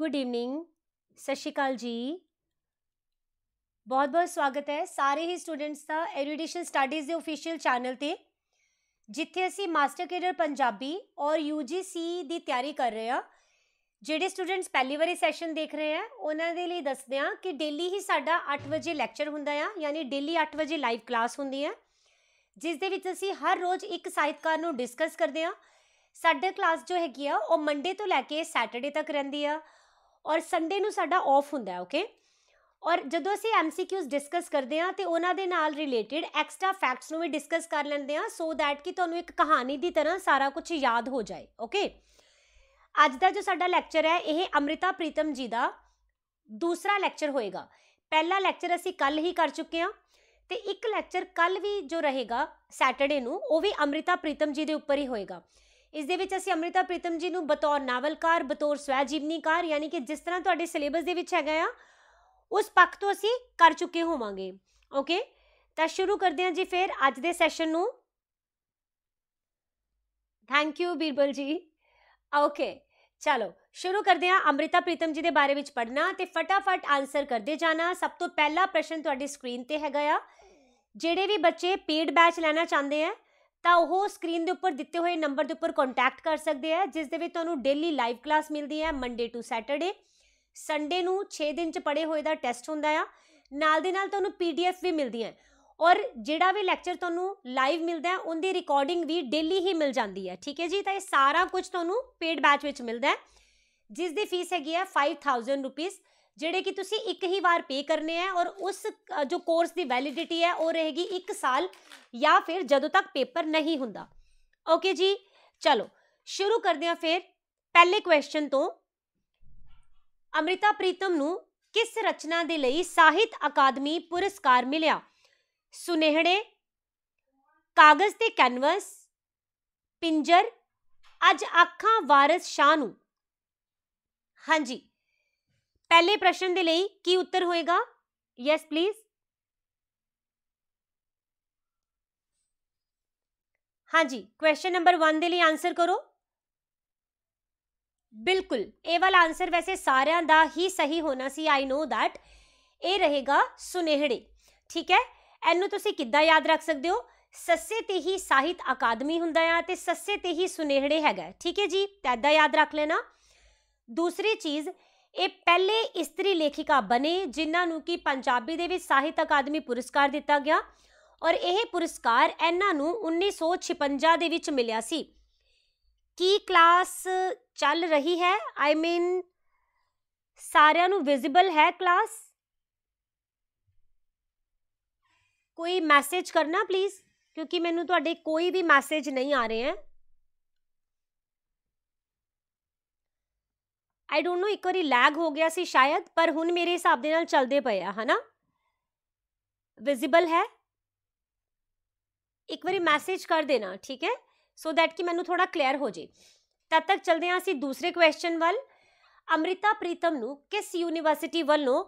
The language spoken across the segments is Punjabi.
ਗੁੱਡ ਈਵਨਿੰਗ ਸਤਿ ਸ਼੍ਰੀ ਅਕਾਲ ਜੀ ਬਹੁਤ ਬਹੁਤ ਸਵਾਗਤ ਹੈ ਸਾਰੇ ਹੀ ਸਟੂਡੈਂਟਸ ਦਾ ਐਰੀਡੀਸ਼ਨ ਸਟੱਡੀਜ਼ ਦੇ ਅਫੀਸ਼ੀਅਲ ਚੈਨਲ ਤੇ ਜਿੱਥੇ ਅਸੀਂ ਮਾਸਟਰ ਕੈਡਰ ਪੰਜਾਬੀ ਔਰ UGC ਦੀ ਤਿਆਰੀ ਕਰ ਰਹੇ ਆ ਜਿਹੜੇ ਸਟੂਡੈਂਟਸ ਪਹਿਲੀ ਵਾਰੀ ਸੈਸ਼ਨ ਦੇਖ ਰਹੇ ਆ ਉਹਨਾਂ ਦੇ ਲਈ ਦੱਸਦੇ ਆ ਕਿ ਡੇਲੀ ਹੀ ਸਾਡਾ 8 ਵਜੇ ਲੈਕਚਰ ਹੁੰਦਾ ਆ ਯਾਨੀ ਡੇਲੀ 8 ਵਜੇ ਲਾਈਵ ਕਲਾਸ ਹੁੰਦੀ ਹੈ ਜਿਸ ਦੇ ਵਿੱਚ ਅਸੀਂ ਹਰ ਰੋਜ਼ ਇੱਕ ਸਾਹਿਤਕਾਰ ਨੂੰ ਡਿਸਕਸ ਕਰਦੇ ਆ ਸਾਡਾ ਕਲਾਸ ਜੋ ਹੈਗੀ ਆ ਉਹ ਮੰਡੇ ਤੋਂ ਲੈ ਕੇ ਸੈਟਰਡੇ ਤੱਕ ਰਹਿੰਦੀ ਆ ਔਰ ਸੰਡੇ ਨੂੰ ਸਾਡਾ ਆਫ ਹੁੰਦਾ ਹੈ ਓਕੇ ਔਰ ਜਦੋਂ ਅਸੀਂ ਐਮਸੀਕਿਊਜ਼ ਡਿਸਕਸ ਕਰਦੇ ਹਾਂ ਤੇ ਉਹਨਾਂ ਦੇ ਨਾਲ ਰਿਲੇਟਡ ਐਕਸਟਰਾ ਫੈਕਟਸ ਨੂੰ ਵੀ ਡਿਸਕਸ ਕਰ ਲੈਂਦੇ ਹਾਂ ਸੋ ਥੈਟ ਕਿ ਤੁਹਾਨੂੰ ਇੱਕ ਕਹਾਣੀ ਦੀ ਤਰ੍ਹਾਂ ਸਾਰਾ ਕੁਝ ਯਾਦ ਹੋ ਜਾਏ ਓਕੇ ਅੱਜ ਦਾ ਜੋ ਸਾਡਾ ਲੈਕਚਰ ਹੈ ਇਹ ਅਮ੍ਰਿਤਾ ਪ੍ਰੀਤਮ ਜੀ ਦਾ ਦੂਸਰਾ ਲੈਕਚਰ ਹੋਏਗਾ ਪਹਿਲਾ ਲੈਕਚਰ ਅਸੀਂ ਕੱਲ ਹੀ ਕਰ ਚੁੱਕੇ ਹਾਂ ਤੇ ਇੱਕ ਲੈਕਚਰ ਕੱਲ ਵੀ ਜੋ ਰਹੇਗਾ ਸੈਟਰਡੇ ਨੂੰ ਉਹ ਵੀ ਅਮ੍ਰਿਤਾ ਪ੍ਰੀਤਮ ਜੀ ਦੇ ਉੱਪਰ ਹੀ ਹੋਏਗਾ ਇਸ ਦੇ ਵਿੱਚ ਅਸੀਂ ਅਮ੍ਰਿਤਾ ਪ੍ਰੀਤਮ ਜੀ ਨੂੰ ਬਤੌਰ ਨਾਵਲਕਾਰ ਬਤੌਰ ਸਵੈ ਜੀਵਨੀਕਾਰ ਯਾਨੀ ਕਿ ਜਿਸ ਤਰ੍ਹਾਂ ਤੁਹਾਡੇ ਸਿਲੇਬਸ ਦੇ ਵਿੱਚ ਹੈਗਾ ਆ ਉਸ ਪੱਖ ਤੋਂ ਅਸੀਂ ਕਰ ਚੁੱਕੇ ਹੋਵਾਂਗੇ ਓਕੇ ਤਾਂ ਸ਼ੁਰੂ ਕਰਦੇ ਹਾਂ ਜੀ ਫਿਰ ਅੱਜ ਦੇ ਸੈਸ਼ਨ ਨੂੰ ਥੈਂਕ ਯੂ ਬੀਰਬਲ ਜੀ ਓਕੇ ਚਲੋ ਸ਼ੁਰੂ ਕਰਦੇ ਹਾਂ ਅਮ੍ਰਿਤਾ ਪ੍ਰੀਤਮ ਜੀ ਦੇ ਬਾਰੇ ਵਿੱਚ ਪੜਨਾ ਤੇ ਫਟਾਫਟ ਆਨਸਰ ਕਰਦੇ ਜਾਣਾ ਸਭ ਤੋਂ ਪਹਿਲਾ ਪ੍ਰਸ਼ਨ ਤੁਹਾਡੀ ਸਕਰੀਨ ਤੇ ਹੈਗਾ ਆ ਜਿਹੜੇ ਵੀ ਬੱਚੇ ਪੇਡ ਬੈਚ ਲੈਣਾ ਚਾਹੁੰਦੇ ਆ ਤਾਂ ਉਹ ਸਕਰੀਨ ਦੇ ਉੱਪਰ ਦਿੱਤੇ ਹੋਏ ਨੰਬਰ ਦੇ ਉੱਪਰ ਕੰਟੈਕਟ ਕਰ ਸਕਦੇ ਆ ਜਿਸ ਦੇ ਵਿੱਚ ਤੁਹਾਨੂੰ ਡੇਲੀ ਲਾਈਵ ਕਲਾਸ ਮਿਲਦੀ ਹੈ ਮੰਡੇ ਟੂ ਸੈਟਰਡੇ ਸੰਡੇ ਨੂੰ 6 ਦਿਨ ਚ ਪੜੇ ਹੋਏ ਦਾ ਟੈਸਟ ਹੁੰਦਾ ਆ ਨਾਲ ਦੇ ਨਾਲ ਤੁਹਾਨੂੰ ਪੀਡੀਐਫ ਵੀ ਮਿਲਦੀ ਹੈ ਔਰ ਜਿਹੜਾ ਵੀ ਲੈਕਚਰ ਤੁਹਾਨੂੰ ਲਾਈਵ ਮਿਲਦਾ ਹੈ ਉਹਦੀ ਰਿਕਾਰਡਿੰਗ ਵੀ ਡੇਲੀ ਹੀ ਮਿਲ ਜਾਂਦੀ ਹੈ ਠੀਕ ਹੈ ਜੀ ਤਾਂ ਇਹ ਸਾਰਾ ਕੁਝ ਤੁਹਾਨੂੰ ਪੇਡ ਬੈਚ ਵਿੱਚ ਮਿਲਦਾ ਹੈ ਜਿਸ ਦੀ ਫੀਸ ਹੈਗੀ ਹੈ 5000 ਰੁਪਏ ਜਿਹੜੇ ਕਿ ਤੁਸੀਂ ਇੱਕ ਹੀ ਵਾਰ ਪੇ ਕਰਨੇ ਆ ਔਰ ਉਸ ਜੋ ਕੋਰਸ ਦੀ ਵੈਲਿਡਿਟੀ ਹੈ ਉਹ ਰਹੇਗੀ 1 ਸਾਲ ਜਾਂ ਫਿਰ ਜਦੋਂ ਤੱਕ ਪੇਪਰ ਨਹੀਂ ਹੁੰਦਾ ਓਕੇ ਜੀ ਚਲੋ ਸ਼ੁਰੂ ਕਰਦੇ ਆ ਫਿਰ ਪਹਿਲੇ ਕੁਐਸਚਨ ਤੋਂ ਅਮ੍ਰਿਤਾ ਪ੍ਰੀਤਮ ਨੂੰ ਕਿਸ ਰਚਨਾ ਦੇ ਲਈ ਸਾਹਿਤ ਅਕਾਦਮੀ ਪੁਰਸਕਾਰ ਮਿਲਿਆ ਸੁਨੇਹੜੇ ਕਾਗਜ਼ ਤੇ ਕੈਨਵਸ ਪਿੰਜਰ ਅੱਜ ਅੱਖਾਂ ਵਾਰਿਸ ਸ਼ਾਹ ਨੂੰ ਹਾਂਜੀ ਪਹਿਲੇ ਪ੍ਰਸ਼ਨ ਦੇ ਲਈ ਕੀ ਉੱਤਰ ਹੋਏਗਾ ਯੈਸ ਪਲੀਜ਼ ਹਾਂਜੀ ਕੁਐਸਚਨ ਨੰਬਰ 1 ਦੇ ਲਈ ਆਨਸਰ ਕਰੋ ਬਿਲਕੁਲ ਇਹ ਵਾਲਾ ਆਨਸਰ ਵੈਸੇ ਸਾਰਿਆਂ ਦਾ ਹੀ ਸਹੀ ਹੋਣਾ ਸੀ ਆਈ نو ਥੈਟ ਇਹ ਰਹੇਗਾ ਸੁਨੇਹੜੇ ਠੀਕ ਹੈ ਇਹਨੂੰ ਤੁਸੀਂ ਕਿੱਦਾਂ ਯਾਦ ਰੱਖ ਸਕਦੇ ਹੋ ਸੱਸੇ ਤੇ ਹੀ ਸਾਹਿਤ ਅਕਾਦਮੀ ਹੁੰਦਾ ਆ ਤੇ ਸੱਸੇ ਤੇ ਹੀ ਸੁਨੇਹੜੇ ਹੈਗਾ ਠੀਕ ਹੈ ਜੀ ਤਾਂ ਯਾਦ ਰੱਖ ਲੈਣਾ ਦੂਸਰੀ ਚੀਜ਼ ਇਹ ਪਹਿਲੇ ਇਸਤਰੀ ਲੇਖਿਕਾ ਬਣੇ ਜਿਨ੍ਹਾਂ ਨੂੰ ਕਿ ਪੰਜਾਬੀ ਦੇ ਵਿੱਚ ਸਾਹਿਤ ਅਕਾਦਮੀ ਪੁਰਸਕਾਰ ਦਿੱਤਾ ਗਿਆ ਔਰ ਇਹ ਪੁਰਸਕਾਰ ਇਹਨਾਂ ਨੂੰ 1956 ਦੇ ਵਿੱਚ ਮਿਲਿਆ ਸੀ ਕੀ ਕਲਾਸ ਚੱਲ ਰਹੀ ਹੈ ਆਈ ਮੀਨ ਸਾਰਿਆਂ ਨੂੰ ਵਿਜ਼ੀਬਲ ਹੈ ਕਲਾਸ ਕੋਈ ਮੈਸੇਜ ਕਰਨਾ ਪਲੀਜ਼ ਕਿਉਂਕਿ ਮੈਨੂੰ ਤੁਹਾਡੇ ਕੋਈ ਵੀ ਮੈਸੇਜ ਨਹੀਂ ਆ ਰਹੇ ਹੈ आई डोंट नो एक बार लैग हो गया सी शायद पर हूँ मेरे हिसाब के चलते पे है ना विजिबल है एक बार मैसेज कर देना ठीक है सो दैट कि मैं थोड़ा क्लियर हो जाए तद तक चलते हाँ असं दूसरे क्वेश्चन वाल अमृता प्रीतम न किस यूनिवर्सिटी वालों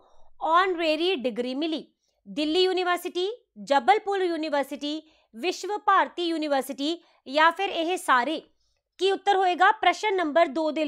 ऑनरेरी डिग्री मिली Delhi university Jabalpur university Visva Bharati university या फिर यह सारे की उत्तर होएगा प्रश्न नंबर दो दे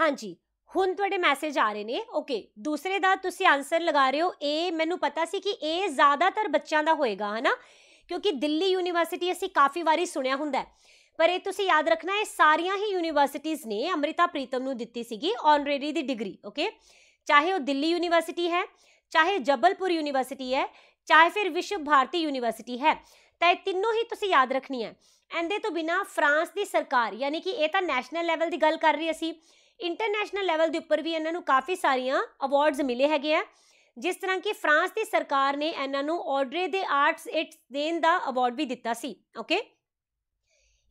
ਹਾਂਜੀ ਹੁਣ ਤੁਹਾਡੇ ਮੈਸੇਜ ਆ ਰਹੇ ਨੇ ਓਕੇ ਦੂਸਰੇ ਦਾ ਤੁਸੀਂ ਆਨਸਰ ਲਗਾ ਰਹੇ ਹੋ ਇਹ ਮੈਨੂੰ ਪਤਾ ਸੀ ਕਿ ਇਹ ਜ਼ਿਆਦਾਤਰ ਬੱਚਿਆਂ ਦਾ ਹੋਏਗਾ ਹਨਾ ਕਿਉਂਕਿ ਦਿੱਲੀ ਯੂਨੀਵਰਸਿਟੀ ਅਸੀਂ ਕਾਫੀ ਵਾਰੀ ਸੁਣਿਆ ਹੁੰਦਾ ਪਰ ਇਹ ਤੁਸੀਂ ਯਾਦ ਰੱਖਣਾ ਇਹ ਸਾਰੀਆਂ ਹੀ ਯੂਨੀਵਰਸਿਟੀਆਂ ਨੇ ਅਮ੍ਰਿਤਾ ਪ੍ਰੀਤਮ ਨੂੰ ਦਿੱਤੀ ਸੀਗੀ ਆਨਰੇਰੀ ਦੀ ਡਿਗਰੀ ਓਕੇ ਚਾਹੇ ਉਹ ਦਿੱਲੀ ਯੂਨੀਵਰਸਿਟੀ ਹੈ ਚਾਹੇ ਜਬਲਪੁਰ ਯੂਨੀਵਰਸਿਟੀ ਹੈ ਚਾਹੇ ਫਿਰ ਵਿਸ਼ਵ ਭਾਰਤੀ ਯੂਨੀਵਰਸਿਟੀ ਹੈ ਤਾਂ ਇਹ ਤਿੰਨੋਂ ਹੀ ਤੁਸੀਂ ਯਾਦ ਰੱਖਣੀ ਹੈ ਐਂਦੇ ਤੋਂ ਬਿਨਾ ਫਰਾਂਸ ਦੀ ਸਰਕਾਰ ਯਾਨੀ ਕਿ ਇਹ ਤਾਂ ਨੈਸ਼ਨਲ ਲੈਵਲ ਦੀ ਗੱਲ ਕਰ ਰਹੀ ਅਸੀਂ ਇੰਟਰਨੈਸ਼ਨਲ ਲੈਵਲ ਦੇ ਉੱਪਰ ਵੀ ਇਹਨਾਂ ਨੂੰ ਕਾਫੀ ਸਾਰੀਆਂ ਅਵਾਰਡਸ ਮਿਲੇ ਹੈਗੇ ਆ ਜਿਸ ਤਰ੍ਹਾਂ ਕਿ ਫਰਾਂਸ ਦੀ ਸਰਕਾਰ ਨੇ ਇਹਨਾਂ ਨੂੰ ਆਰਡਰੇ ਦੇ ਆਰਟਸ ਇਟਸ ਦੇਨ ਦਾ ਅਵਾਰਡ ਵੀ ਦਿੱਤਾ ਸੀ ਓਕੇ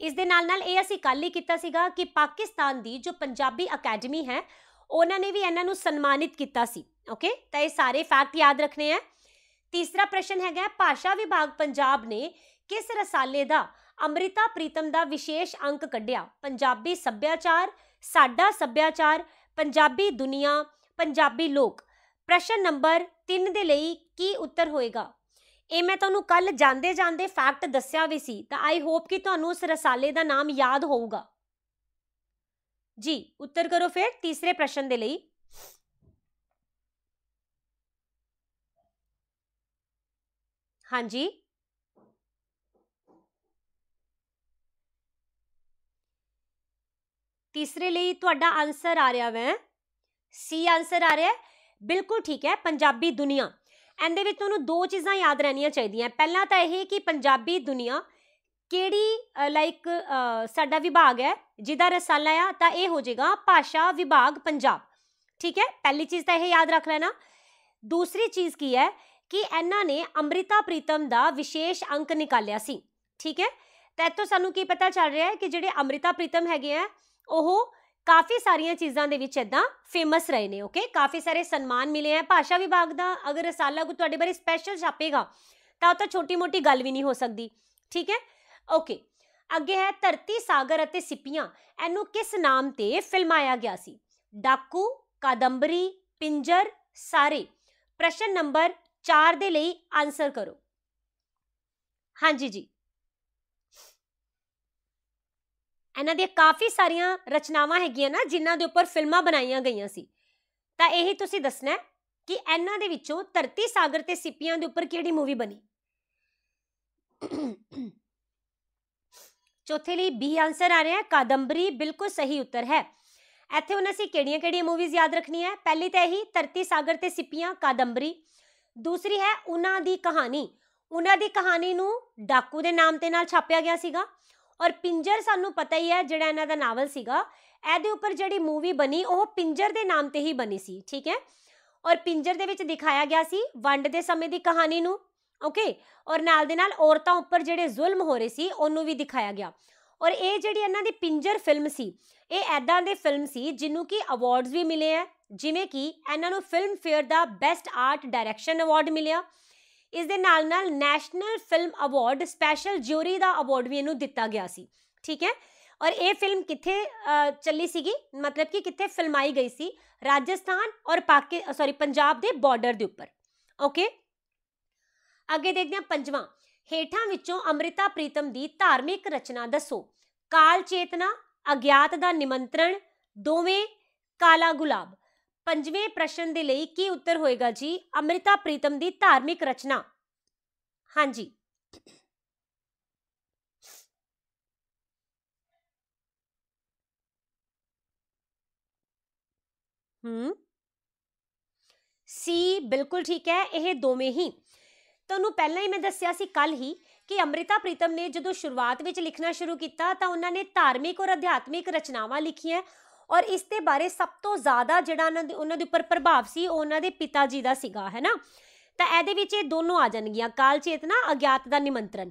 ਇਸ ਦੇ ਨਾਲ ਨਾਲ ਇਹ ਅਸੀਂ ਕੱਲ ਹੀ ਕੀਤਾ ਸੀਗਾ ਕਿ ਪਾਕਿਸਤਾਨ ਦੀ ਜੋ ਪੰਜਾਬੀ ਅਕੈਡਮੀ ਹੈ ਉਹਨਾਂ ਨੇ ਵੀ ਇਹਨਾਂ ਨੂੰ ਸਨਮਾਨਿਤ ਕੀਤਾ ਸੀ ਓਕੇ ਤਾਂ ਇਹ ਸਾਰੇ ਫੈਕਟ ਯਾਦ ਰੱਖਣੇ ਆ ਤੀਸਰਾ ਪ੍ਰਸ਼ਨ ਹੈਗਾ ਭਾਸ਼ਾ ਵਿਭਾਗ ਪੰਜਾਬ ਨੇ ਕਿਸ ਰਸਾਲੇ ਦਾ ਅੰਮ੍ਰਿਤਾ ਪ੍ਰੀਤਮ ਦਾ ਵਿਸ਼ੇਸ਼ ਅੰਕ ਕੱਢਿਆ ਪੰਜਾਬੀ ਸੱਭਿਆਚਾਰ ਸਾਡਾ ਸੱਭਿਆਚਾਰ ਪੰਜਾਬੀ ਦੁਨੀਆ ਪੰਜਾਬੀ ਲੋਕ ਪ੍ਰਸ਼ਨ ਨੰਬਰ 3 ਦੇ ਲਈ ਕੀ ਉੱਤਰ ਹੋਏਗਾ ਇਹ ਮੈਂ ਤੁਹਾਨੂੰ ਕੱਲ ਜਾਂਦੇ ਜਾਂਦੇ ਫੈਕਟ ਦੱਸਿਆ ਵੀ ਸੀ ਤਾਂ ਆਈ ਹੋਪ ਕਿ ਤੁਹਾਨੂੰ ਉਸ ਰਸਾਲੇ ਦਾ ਨਾਮ ਯਾਦ ਹੋਊਗਾ ਜੀ ਉੱਤਰ ਕਰੋ ਫਿਰ ਤੀਸਰੇ ਪ੍ਰਸ਼ਨ ਦੇ ਲਈ ਹਾਂਜੀ ਤੀਸਰੇ ਲਈ ਤੁਹਾਡਾ ਆਨਸਰ ਆ ਰਿਹਾ ਵੈ ਸੀ ਆਨਸਰ ਆ ਰਿਹਾ ਬਿਲਕੁਲ ਠੀਕ ਹੈ ਪੰਜਾਬੀ ਦੁਨੀਆ ਇਹਦੇ ਵਿੱਚ ਤੁਹਾਨੂੰ ਦੋ ਚੀਜ਼ਾਂ ਯਾਦ ਰਹਿਣੀਆਂ ਚਾਹੀਦੀਆਂ ਪਹਿਲਾਂ ਤਾਂ ਇਹ ਕਿ ਪੰਜਾਬੀ ਦੁਨੀਆ ਕਿਹੜੀ ਲਾਈਕ ਸਾਡਾ ਵਿਭਾਗ ਹੈ ਜਿਹਦਾ ਰਸਾਲਾ ਆ ਤਾਂ ਇਹ ਹੋ ਜਾਏਗਾ ਭਾਸ਼ਾ ਵਿਭਾਗ ਪੰਜਾਬ ਠੀਕ ਹੈ ਪਹਿਲੀ ਚੀਜ਼ ਤਾਂ ਇਹ ਯਾਦ ਰੱਖ ਲੈਣਾ ਦੂਸਰੀ ਚੀਜ਼ ਕੀ ਹੈ ਕਿ ਇਹਨਾਂ ਨੇ ਅੰਮ੍ਰਿਤਾ ਪ੍ਰੀਤਮ ਦਾ ਵਿਸ਼ੇਸ਼ ਅੰਕ ਨਿਕਾਲਿਆ ਸੀ ਠੀਕ ਹੈ ਤਾਂ ਇਤੋਂ ਸਾਨੂੰ ਕੀ ਪਤਾ ਚੱਲ ਰਿਹਾ ਹੈ ਕਿ ਜਿਹੜੇ ਅੰਮ੍ਰਿਤਾ ਪ੍ਰੀਤਮ ਹੈਗੇ ਆ ਉਹ ਕਾਫੀ ਸਾਰੀਆਂ ਚੀਜ਼ਾਂ ਦੇ ਵਿੱਚ ਇਦਾਂ ਫੇਮਸ ਰਹੇ ਨੇ ਓਕੇ ਕਾਫੀ ਸਾਰੇ ਸਨਮਾਨ ਮਿਲੇ ਆ ਭਾਸ਼ਾ ਵਿਭਾਗ ਦਾ ਅਗਰ ਰਸਾਲਾ ਕੋ ਤੁਹਾਡੇ ਬਾਰੇ ਸਪੈਸ਼ਲ ਛਾਪੇਗਾ ਤਾਂ ਉਹ ਤਾਂ ਛੋਟੀ-ਮੋਟੀ ਗੱਲ ਵੀ ਨਹੀਂ ਹੋ ਸਕਦੀ ਠੀਕ ਹੈ ਓਕੇ ਅੱਗੇ ਹੈ ਧਰਤੀ ਸਾਗਰ ਅਤੇ ਸਿੱਪੀਆਂ ਇਹਨੂੰ ਕਿਸ ਨਾਮ ਤੇ ਫਿਲਮਾਇਆ ਗਿਆ ਸੀ ਡਾਕੂ ਕਾਦੰਬਰੀ ਪਿੰਜਰ ਸਾਰੇ ਪ੍ਰਸ਼ਨ ਨੰਬਰ 4 ਦੇ ਲਈ ਆਨਸਰ ਕਰੋ ਹਾਂਜੀ ਜੀ ਇਹਨਾਂ ਦੀਆਂ ਕਾਫੀ ਸਾਰੀਆਂ ਰਚਨਾਵਾਂ ਹੈਗੀਆਂ ਨਾ ਜਿਨ੍ਹਾਂ ਦੇ ਉੱਪਰ ਫਿਲਮਾਂ ਬਣਾਈਆਂ ਗਈਆਂ ਸੀ ਤਾਂ ਇਹ ਤੁਸੀਂ ਦੱਸਣਾ ਹੈ ਕਿ ਇਹਨਾਂ ਦੇ ਵਿੱਚੋਂ ਧਰਤੀ ਸਾਗਰ ਤੇ ਸਿੱਪੀਆਂ ਦੇ ਉੱਪਰ ਕਿਹੜੀ ਮੂਵੀ ਬਣੀ ਚੌਥੇ ਲਈ ਬੀ ਆਨਸਰ ਆ ਰਿਹਾ ਹੈ ਕਾਦੰਬਰੀ ਬਿਲਕੁਲ ਸਹੀ ਉੱਤਰ ਹੈ ਇੱਥੇ ਉਹਨਾਂ ਸੀ ਕਿਹੜੀਆਂ-ਕਿਹੜੀਆਂ ਮੂਵੀਜ਼ ਯਾਦ ਰੱਖਣੀਆਂ ਹੈ ਪਹਿਲੀ ਤਾਂ ਇਹੀ ਧਰਤੀ ਸਾਗਰ ਤੇ ਸਿੱਪੀਆਂ ਕਾਦੰਬਰੀ ਦੂਸਰੀ ਹੈ ਉਹਨਾਂ ਦੀ ਕਹਾਣੀ ਉਹਨਾਂ ਦੀ ਕਹਾਣੀ ਨੂੰ ਡਾਕੂ ਦੇ ਨਾਮ ਤੇ ਨਾਲ ਛਾਪਿਆ ਗਿਆ ਸੀਗਾ ਔਰ ਪਿੰਜਰ ਸਾਨੂੰ ਪਤਾ ਹੀ ਹੈ ਜਿਹੜਾ ਇਹਨਾਂ ਦਾ ਨਾਵਲ ਸੀਗਾ ਇਹਦੇ ਉੱਪਰ ਜਿਹੜੀ ਮੂਵੀ ਬਣੀ ਉਹ ਪਿੰਜਰ ਦੇ ਨਾਮ ਤੇ ਹੀ ਬਣੀ ਸੀ ਠੀਕ ਹੈ ਔਰ ਪਿੰਜਰ ਦੇ ਵਿੱਚ ਦਿਖਾਇਆ ਗਿਆ ਸੀ ਵੰਡ ਦੇ ਸਮੇਂ ਦੀ ਕਹਾਣੀ ਨੂੰ ਓਕੇ ਔਰ ਨਾਲ ਦੇ ਨਾਲ ਔਰਤਾਂ ਉੱਪਰ ਜਿਹੜੇ ਜ਼ੁਲਮ ਹੋ ਰਹੇ ਸੀ ਉਹਨੂੰ ਵੀ ਦਿਖਾਇਆ ਗਿਆ ਔਰ ਇਹ ਜਿਹੜੀ ਇਹਨਾਂ ਦੀ ਪਿੰਜਰ ਫਿਲਮ ਸੀ ਇਹ ਐਦਾਂ ਦੇ ਫਿਲਮ ਸੀ ਜਿਹਨੂੰ ਕਿ ਅਵਾਰਡਸ ਵੀ ਮਿਲੇ ਆ ਜਿਵੇਂ ਕਿ ਇਹਨਾਂ ਨੂੰ ਫਿਲਮ ਫੇਅਰ ਦਾ ਬੈਸਟ ਆਰਟ ਡਾਇਰੈਕਸ਼ਨ ਅਵਾਰਡ ਮਿਲਿਆ ਇਸ ਦੇ ਨਾਲ ਨਾਲ national film award special jury ਦਾ ਅਵਾਰਡ ਵੀ ਇਹਨੂੰ ਦਿੱਤਾ ਗਿਆ ਸੀ ਠੀਕ ਹੈ ਔਰ ਇਹ ਫਿਲਮ ਕਿੱਥੇ ਚੱਲੀ ਸੀਗੀ ਮਤਲਬ ਕਿ ਕਿੱਥੇ ਫਿਲਮਾਈ ਗਈ ਸੀ ਰਾਜਸਥਾਨ ਔਰ ਪਾਕਿ ਸੌਰੀ ਪੰਜਾਬ ਦੇ ਬਾਰਡਰ ਦੇ ਉੱਪਰ ਓਕੇ ਅੱਗੇ ਦੇਖਦੇ ਹਾਂ ਪੰਜਵਾਂ ਹੇਠਾਂ ਵਿੱਚੋਂ ਅਮ੍ਰਿਤਾ ਪ੍ਰੀਤਮ ਦੀ ਧਾਰਮਿਕ ਰਚਨਾ ਦੱਸੋ ਕਾਲ ਚੇਤਨਾ ਅਗਿਆਤ ਦਾ ਨਿਮੰਤਰਣ ਦੋਵੇਂ ਕਾਲਾ ਗੁਲਾਬ ਪੰਜਵੇਂ ਪ੍ਰਸ਼ਨ ਦੇ ਲਈ ਕੀ ਉੱਤਰ ਹੋਏਗਾ ਜੀ ਅਮ੍ਰਿਤਾ ਪ੍ਰੀਤਮ ਦੀ ਧਾਰਮਿਕ ਰਚਨਾ ਹਾਂਜੀ ਹੂੰ ਸੀ ਬਿਲਕੁਲ ਠੀਕ ਹੈ ਇਹ ਦੋਵੇਂ ਹੀ ਤੁਹਾਨੂੰ ਪਹਿਲਾਂ ਹੀ ਮੈਂ ਦੱਸਿਆ ਸੀ ਕੱਲ ਹੀ ਕਿ ਅਮ੍ਰਿਤਾ ਪ੍ਰੀਤਮ ਨੇ ਜਦੋਂ ਸ਼ੁਰੂਆਤ ਵਿੱਚ ਲਿਖਣਾ ਸ਼ੁਰੂ ਕੀਤਾ ਤਾਂ ਉਹਨਾਂ ਨੇ ਧਾਰਮਿਕ ਔਰ ਅਧਿਆਤਮਿਕ ਰਚਨਾਵਾਂ ਲਿਖੀਆਂ ਔਰ ਇਸ ਦੇ ਬਾਰੇ ਸਭ ਤੋਂ ਜ਼ਿਆਦਾ ਜਿਹੜਾ ਉਹਨਾਂ ਦੇ ਉਹਨਾਂ ਦੇ ਉੱਪਰ ਪ੍ਰਭਾਵ ਸੀ ਉਹ ਉਹਨਾਂ ਦੇ ਪਿਤਾ ਜੀ ਦਾ ਸੀਗਾ ਹੈ ਨਾ ਤਾਂ ਇਹਦੇ ਵਿੱਚ ਇਹ ਦੋਨੋਂ ਆ ਜਾਣਗੀਆਂ ਕਾਲ ਚੇਤਨਾ ਅਗਿਆਤ ਦਾ ਨਿਮੰਤਰਣ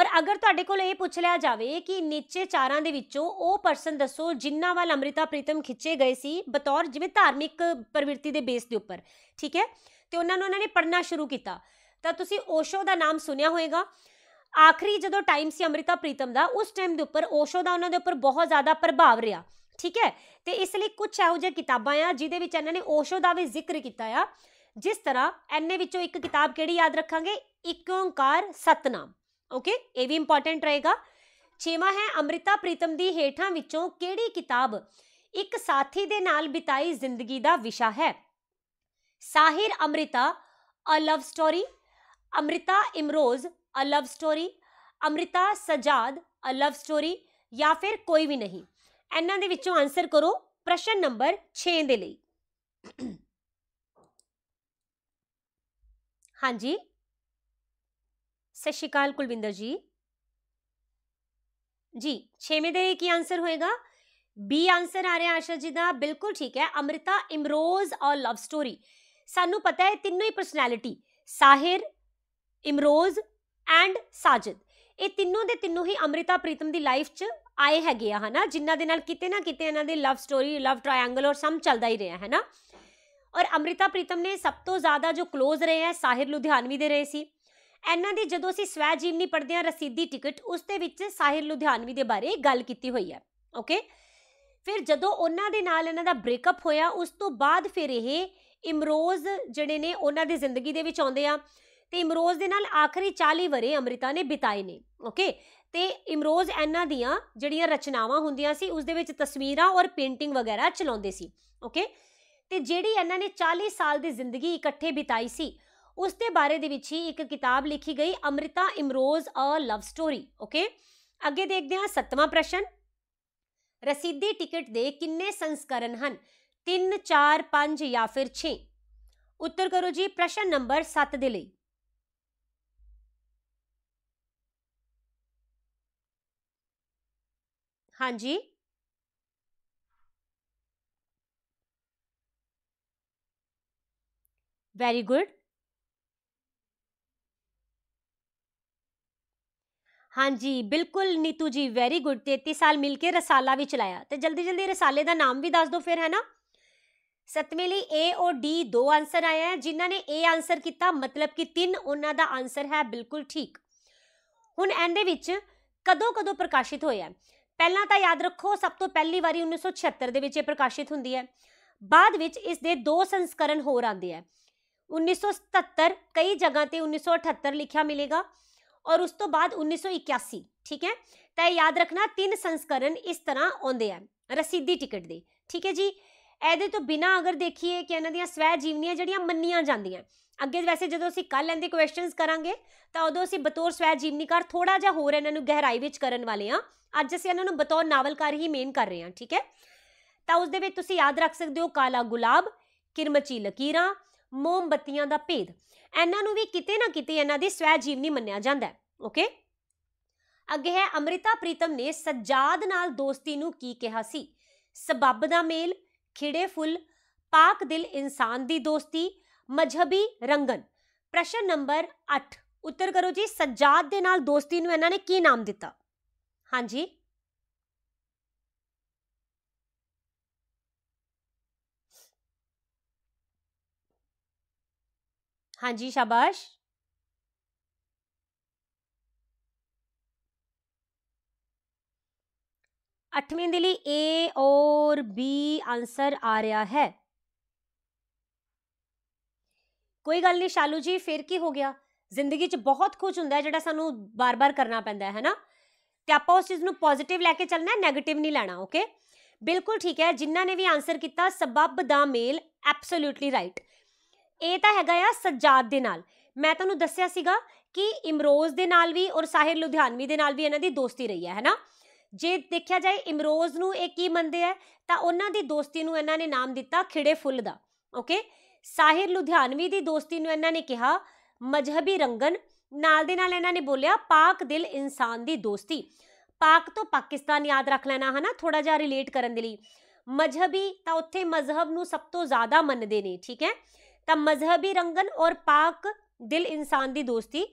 ਔਰ ਅਗਰ ਤੁਹਾਡੇ ਕੋਲ ਇਹ ਪੁੱਛ ਲਿਆ ਜਾਵੇ ਕਿ ਨੀਚੇ ਚਾਰਾਂ ਦੇ ਵਿੱਚੋਂ ਉਹ ਪਰਸਨ ਦੱਸੋ ਜਿੰਨਾ ਵੱਲ ਅਮ੍ਰਿਤਾ ਪ੍ਰੀਤਮ ਖਿੱਚੇ ਗਏ ਸੀ ਬਤੌਰ ਜਿਵੇਂ ਧਾਰਮਿਕ ਪ੍ਰਵਿਰਤੀ ਦੇ ਬੇਸ ਦੇ ਉੱਪਰ ਠੀਕ ਹੈ ਤੇ ਉਹਨਾਂ ਨੂੰ ਉਹਨਾਂ ਨੇ ਪੜਨਾ ਸ਼ੁਰੂ ਕੀਤਾ ਤਾਂ ਤੁਸੀਂ ਓਸ਼ੋ ਦਾ ਨਾਮ ਸੁਣਿਆ ਹੋਵੇਗਾ ਆਖਰੀ ਜਦੋਂ ਟਾਈਮ ਸੀ ਅਮ੍ਰਿਤਾ ਪ੍ਰੀਤਮ ਦਾ ਉਸ ਟਾਈਮ ਦੇ ਉੱਪਰ ਓਸ਼ੋ ਦਾ ਉਹਨਾਂ ਦੇ ਉੱਪਰ ਬਹੁਤ ਜ਼ਿਆਦਾ ਪ੍ਰਭਾਵ ਰਿਹਾ ਠੀਕ ਹੈ ਤੇ ਇਸ ਲਈ ਕੁਝ ਇਹੋ ਜਿਹੇ ਕਿਤਾਬਾਂ ਆ ਜਿਹਦੇ ਵਿੱਚ ਇਹਨਾਂ ਨੇ ਓਸ਼ੋ ਦਾ ਵੀ ਜ਼ਿਕਰ ਕੀਤਾ ਆ ਜਿਸ ਤਰ੍ਹਾਂ ਐਨੇ ਵਿੱਚੋਂ ਇੱਕ ਕਿਤਾਬ ਕਿਹੜੀ ਯਾਦ ਰੱਖਾਂਗੇ ਇੱਕ ਓੰਕਾਰ ਸਤਨਾਮ ਓਕੇ ਇਹ ਵੀ ਇੰਪੋਰਟੈਂਟ ਰਹੇਗਾ ਛੇਵਾਂ ਹੈ ਅਮ੍ਰਿਤਾ ਪ੍ਰੀਤਮ ਦੀ ਹੇਠਾਂ ਵਿੱਚੋਂ ਕਿਹੜੀ ਕਿਤਾਬ ਇੱਕ ਸਾਥੀ ਦੇ ਨਾਲ ਬਿਤਾਈ ਜ਼ਿੰਦਗੀ ਦਾ ਵਿਸ਼ਾ ਹੈ Sahir Amrita a love story Amrita Imroz a love story Amrita Sajjad a love story ਜਾਂ ਫਿਰ ਕੋਈ ਵੀ ਨਹੀਂ ਇਹਨਾਂ ਦੇ ਵਿੱਚੋਂ ਆਨਸਰ ਕਰੋ ਪ੍ਰਸ਼ਨ ਨੰਬਰ 6 ਦੇ ਲਈ ਹਾਂਜੀ ਸਤਿ ਸ਼੍ਰੀ ਅਕਾਲ ਕੁਲਵਿੰਦਰ ਜੀ ਜੀ 6ਵੇਂ ਦੇ ਕੀ ਆਨਸਰ ਹੋਏਗਾ ਬੀ ਆਨਸਰ ਆ ਰਿਹਾ ਆਸ਼ਾ ਜੀ ਦਾ ਬਿਲਕੁਲ ਠੀਕ ਹੈ ਅਮ੍ਰਿਤਾ ਇਮਰੋਜ਼ ਔਰ ਲਵ ਸਟੋਰੀ ਸਾਨੂੰ ਪਤਾ ਹੈ ਤਿੰਨੋਂ ਹੀ ਪਰਸਨੈਲਿਟੀ ਸਾਹਿਰ ਇਮਰੋਜ਼ ਐਂਡ ਸਾਜਿਦ ਇਹ ਤਿੰਨੋਂ ਦੇ ਤਿੰਨੋਂ ਹੀ ਅਮ੍ਰਿਤਾ ਪ੍ਰੀਤਮ ਦੀ ਲਾਈਫ 'ਚ ਆਏ ਹੈਗੇ ਆ ਹਨਾ ਜਿਨ੍ਹਾਂ ਦੇ ਨਾਲ ਕਿਤੇ ਨਾ ਕਿਤੇ ਇਹਨਾਂ ਦੇ ਲਵ ਸਟੋਰੀ ਲਵ ਟ੍ਰਾਇੰਗਲ ਔਰ ਸਮ ਚੱਲਦਾ ਹੀ ਰਿਹਾ ਹੈ ਔਰ ਅਮ੍ਰਿਤਾ ਪ੍ਰੀਤਮ ਨੇ ਸਭ ਤੋਂ ਜ਼ਿਆਦਾ ਜੋ ক্লোਜ਼ ਰਹੇ ਹੈ ਸਾਹਿਰ ਲੁਧਿਆਣਵੀ ਦੇ ਰਹੇ ਸੀ ਇਹਨਾਂ ਦੀ ਜਦੋਂ ਅਸੀਂ ਸਵੈ ਜੀਵਨੀ ਪੜਦੇ ਆ ਰਸੀਦੀ ਟਿਕਟ ਉਸ ਦੇ ਵਿੱਚ ਸਾਹਿਰ ਲੁਧਿਆਣਵੀ ਦੇ ਬਾਰੇ ਗੱਲ ਕੀਤੀ ਹੋਈ ਹੈ ਓਕੇ ਫਿਰ ਜਦੋਂ ਉਹਨਾਂ ਦੇ ਨਾਲ ਇਹਨਾਂ ਦਾ ਬ੍ਰੇਕਅਪ ਹੋਇਆ ਉਸ ਤੋਂ ਬਾਅਦ ਫਿਰ ਇਹ ਇਮਰੋਜ਼ ਜਿਹੜੇ ਨੇ ਉਹਨਾਂ ਦੀ ਜ਼ਿੰਦਗੀ ਦੇ ਵਿੱਚ ਆਉਂਦੇ ਆ ਤੇ ਇਮਰੋਜ਼ ਦੇ ਨਾਲ ਆਖਰੀ 40 ਵਰੇ ਅਮ੍ਰਿਤਾ ਨੇ ਬਿਤਾਏ ਨੇ ਓਕੇ ਤੇ ਇਮਰੋਜ਼ ਇਹਨਾਂ ਦੀਆਂ ਜਿਹੜੀਆਂ ਰਚਨਾਵਾਂ ਹੁੰਦੀਆਂ ਸੀ ਉਸ ਦੇ ਵਿੱਚ ਤਸਵੀਰਾਂ ਔਰ ਪੇਂਟਿੰਗ ਵਗੈਰਾ ਚਲਾਉਂਦੇ ਸੀ ਓਕੇ ਤੇ ਜਿਹੜੀ ਇਹਨਾਂ ਨੇ 40 ਸਾਲ ਦੀ ਜ਼ਿੰਦਗੀ ਇਕੱਠੇ ਬਿਤਾਈ ਸੀ ਉਸ ਦੇ ਬਾਰੇ ਦੇ ਵਿੱਚ ਹੀ ਇੱਕ ਕਿਤਾਬ ਲਿਖੀ ਗਈ Amrita Imroz a love story okay ਅੱਗੇ ਦੇਖਦੇ ਹਾਂ ਸੱਤਵਾਂ ਪ੍ਰਸ਼ਨ ਰਸੀਦੀ ਟਿਕਟ ਦੇ ਕਿੰਨੇ ਸੰਸਕਰਨ ਹਨ 3 4 5 ਜਾਂ ਫਿਰ 6 ਉੱਤਰ ਕਰੋ ਜੀ ਪ੍ਰਸ਼ਨ ਨੰਬਰ 7 ਦੇ ਲਈ ਹਾਂਜੀ ਵੈਰੀ ਗੁੱਡ ਹਾਂਜੀ ਬਿਲਕੁਲ ਨੀਤੂ ਜੀ ਵੈਰੀ ਗੁੱਡ 33 ਸਾਲ ਮਿਲ ਕੇ ਰਸਾਲਾ ਵੀ ਚਲਾਇਆ ਤੇ ਜਲਦੀ ਜਲਦੀ ਰਸਾਲੇ ਦਾ ਨਾਮ ਵੀ ਦੱਸ ਦਿਓ ਫਿਰ ਹੈ ਨਾ ਸਤਵੇਂ ਲਈ A ਔਰ D ਦੋ ਆਨਸਰ ਆਏ ਆ ਜਿਨ੍ਹਾਂ ਨੇ A ਆਨਸਰ ਕੀਤਾ ਮਤਲਬ ਕਿ ਤਿੰਨ ਉਹਨਾਂ ਦਾ ਆਨਸਰ ਹੈ ਬਿਲਕੁਲ ਠੀਕ ਹੁਣ ਇਹਦੇ ਵਿੱਚ ਕਦੋਂ ਕਦੋਂ ਪ੍ਰਕਾਸ਼ਿਤ ਹੋਇਆ ਪਹਿਲਾਂ ਤਾਂ ਯਾਦ ਰੱਖੋ ਸਭ ਤੋਂ ਪਹਿਲੀ ਵਾਰੀ 1976 ਦੇ ਵਿੱਚ ਇਹ ਪ੍ਰਕਾਸ਼ਿਤ ਹੁੰਦੀ ਹੈ ਬਾਅਦ ਵਿੱਚ ਇਸ ਦੇ ਦੋ ਸੰਸਕਰਨ ਹੋਰ ਆਉਂਦੇ ਆ 1977 ਕਈ ਜਗ੍ਹਾ ਤੇ 1978 ਲਿਖਿਆ ਮਿਲੇਗਾ ਔਰ ਉਸ ਤੋਂ ਬਾਅਦ 1981 ਠੀਕ ਹੈ ਤਾਂ ਯਾਦ ਰੱਖਣਾ ਤਿੰਨ ਸੰਸਕਰਨ ਇਸ ਤਰ੍ਹਾਂ ਆਉਂਦੇ ਆ ਰਸੀਦੀ ਟਿਕਟ ਦੇ ਠੀਕ ਹੈ ਜੀ ਇਹਦੇ ਤੋਂ ਬਿਨਾ ਅਗਰ ਦੇਖੀਏ ਕਿ ਇਹਨਾਂ ਦੀਆਂ ਸਵੈ ਜੀਵਨੀਆਂ ਜਿਹੜੀਆਂ ਮੰਨੀਆਂ ਜਾਂਦੀਆਂ ਅੱਗੇ ਵੈਸੇ ਜਦੋਂ ਅਸੀਂ ਕੱਲ ਇਹਦੇ ਕੁਐਸਚਨਸ ਕਰਾਂਗੇ ਤਾਂ ਉਦੋਂ ਅਸੀਂ ਬਤੌਰ ਸਵੈ ਜੀਵਨੀਕਾਰ ਥੋੜਾ ਜਿਹਾ ਹੋਰ ਇਹਨਾਂ ਨੂੰ ਗਹਿਰਾਈ ਵਿੱਚ ਕਰਨ ਵਾਲੇ ਆ ਅੱਜ ਅਸੀਂ ਇਹਨਾਂ ਨੂੰ ਬਤੌਰ ਨਾਵਲਕਾਰ ਹੀ ਮੇਨ ਕਰ ਰਹੇ ਹਾਂ ਠੀਕ ਹੈ ਤਾਂ ਉਸ ਦੇ ਵਿੱਚ ਤੁਸੀਂ ਯਾਦ ਰੱਖ ਸਕਦੇ ਹੋ ਕਾਲਾ ਗੁਲਾਬ ਕਿਰਮਚੀ ਲਕੀਰਾਂ ਮੋਮਬਤੀਆਂ ਦਾ ਭੇਦ ਇਹਨਾਂ ਨੂੰ ਵੀ ਕਿਤੇ ਨਾ ਕਿਤੇ ਇਹਨਾਂ ਦੀ ਸਵੈ ਜੀਵਨੀ ਮੰਨਿਆ ਜਾਂਦਾ ਹੈ ਓਕੇ ਅੱਗੇ ਹੈ ਅਮ੍ਰਿਤਾ ਪ੍ਰੀਤਮ ਨੇ ਸਜਾਦ ਨਾਲ ਦੋਸਤੀ ਨੂੰ ਕੀ ਕਿਹਾ ਸੀ ਸਬੱਬ ਦਾ ਮੇਲ ਖਿੜੇ ਫੁੱਲ ਪਾਕ ਦਿਲ ਇਨਸਾਨ ਦੀ ਦੋਸਤੀ ਮਜ਼ਹਬੀ ਰੰਗਨ ਪ੍ਰਸ਼ਨ ਨੰਬਰ 8 ਉੱਤਰ ਕਰੋ ਜੀ ਸੱਜਾਦ ਦੇ ਨਾਲ ਦੋਸਤੀ ਨੂੰ ਇਹਨਾਂ ਨੇ ਕੀ ਨਾਮ ਦਿੱਤਾ ਹਾਂਜੀ ਹਾਂਜੀ ਸ਼ਾਬਾਸ਼ ਅੱਠਵੇਂ ਦੇ ਲਈ A ਔਰ B ਆਨਸਰ ਆ ਰਿਹਾ ਹੈ ਕੋਈ ਗੱਲ ਨਹੀਂ ਸ਼ਾਲੂ ਜੀ ਫਿਰ ਕੀ ਹੋ ਗਿਆ ਜ਼ਿੰਦਗੀ 'ਚ ਬਹੁਤ ਕੁਝ ਹੁੰਦਾ ਹੈ ਜਿਹੜਾ ਸਾਨੂੰ ਬਾਰ-ਬਾਰ ਕਰਨਾ ਪੈਂਦਾ ਹੈ ਹੈਨਾ ਤੇ ਆਪਾਂ ਉਸ ਚੀਜ਼ ਨੂੰ ਪੋਜ਼ਿਟਿਵ ਲੈ ਕੇ ਚੱਲਣਾ ਹੈ 네ਗੇਟਿਵ ਨਹੀਂ ਲੈਣਾ ਓਕੇ ਬਿਲਕੁਲ ਠੀਕ ਹੈ ਜਿਨ੍ਹਾਂ ਨੇ ਵੀ ਆਨਸਰ ਕੀਤਾ ਸਬਬ ਦਾ ਮੇਲ ਐਬਸੋਲੂਟਲੀ ਰਾਈਟ ਇਹ ਤਾਂ ਹੈਗਾ ਆ ਸਜਾਦ ਦੇ ਨਾਲ ਮੈਂ ਤੁਹਾਨੂੰ ਦੱਸਿਆ ਸੀਗਾ ਕਿ ਇਮਰੋਜ਼ ਦੇ ਨਾਲ ਵੀ ਔਰ ਸਾਹਿਰ ਲੁਧਿਆਨਵੀ ਦੇ ਨਾਲ ਵੀ ਇਹਨਾਂ ਦੀ ਦੋਸਤੀ ਰਹੀ ਹੈ ਹੈਨਾ ਜੇ ਦੇਖਿਆ ਜਾਏ ਇਮਰੋਜ਼ ਨੂੰ ਇਹ ਕੀ ਮੰਨਦੇ ਆ ਤਾਂ ਉਹਨਾਂ ਦੀ ਦੋਸਤੀ ਨੂੰ ਇਹਨਾਂ ਨੇ ਨਾਮ ਦਿੱਤਾ ਖਿੜੇ ਫੁੱਲ ਦਾ ਓਕੇ ਸਾਹਿਰ ਲੁਧਿਆਣਵੀ ਦੀ ਦੋਸਤੀ ਨੂੰ ਇਹਨਾਂ ਨੇ ਕਿਹਾ ਮਜ਼ਹਬੀ ਰੰਗਨ ਨਾਲ ਦੇ ਨਾਲ ਇਹਨਾਂ ਨੇ ਬੋਲਿਆ ਪਾਕ ਦਿਲ ਇਨਸਾਨ ਦੀ ਦੋਸਤੀ ਪਾਕ ਤੋਂ ਪਾਕਿਸਤਾਨ ਯਾਦ ਰੱਖ ਲੈਣਾ ਹਨਾ ਥੋੜਾ ਜਿਹਾ ਰਿਲੇਟ ਕਰਨ ਦੇ ਲਈ ਮਜ਼ਹਬੀ ਤਾਂ ਉੱਥੇ ਮਜ਼ਹਬ ਨੂੰ ਸਭ ਤੋਂ ਜ਼ਿਆਦਾ ਮੰਨਦੇ ਨੇ ਠੀਕ ਹੈ ਤਾਂ ਮਜ਼ਹਬੀ ਰੰਗਨ ਔਰ ਪਾਕ ਦਿਲ ਇਨਸਾਨ ਦੀ ਦੋਸਤੀ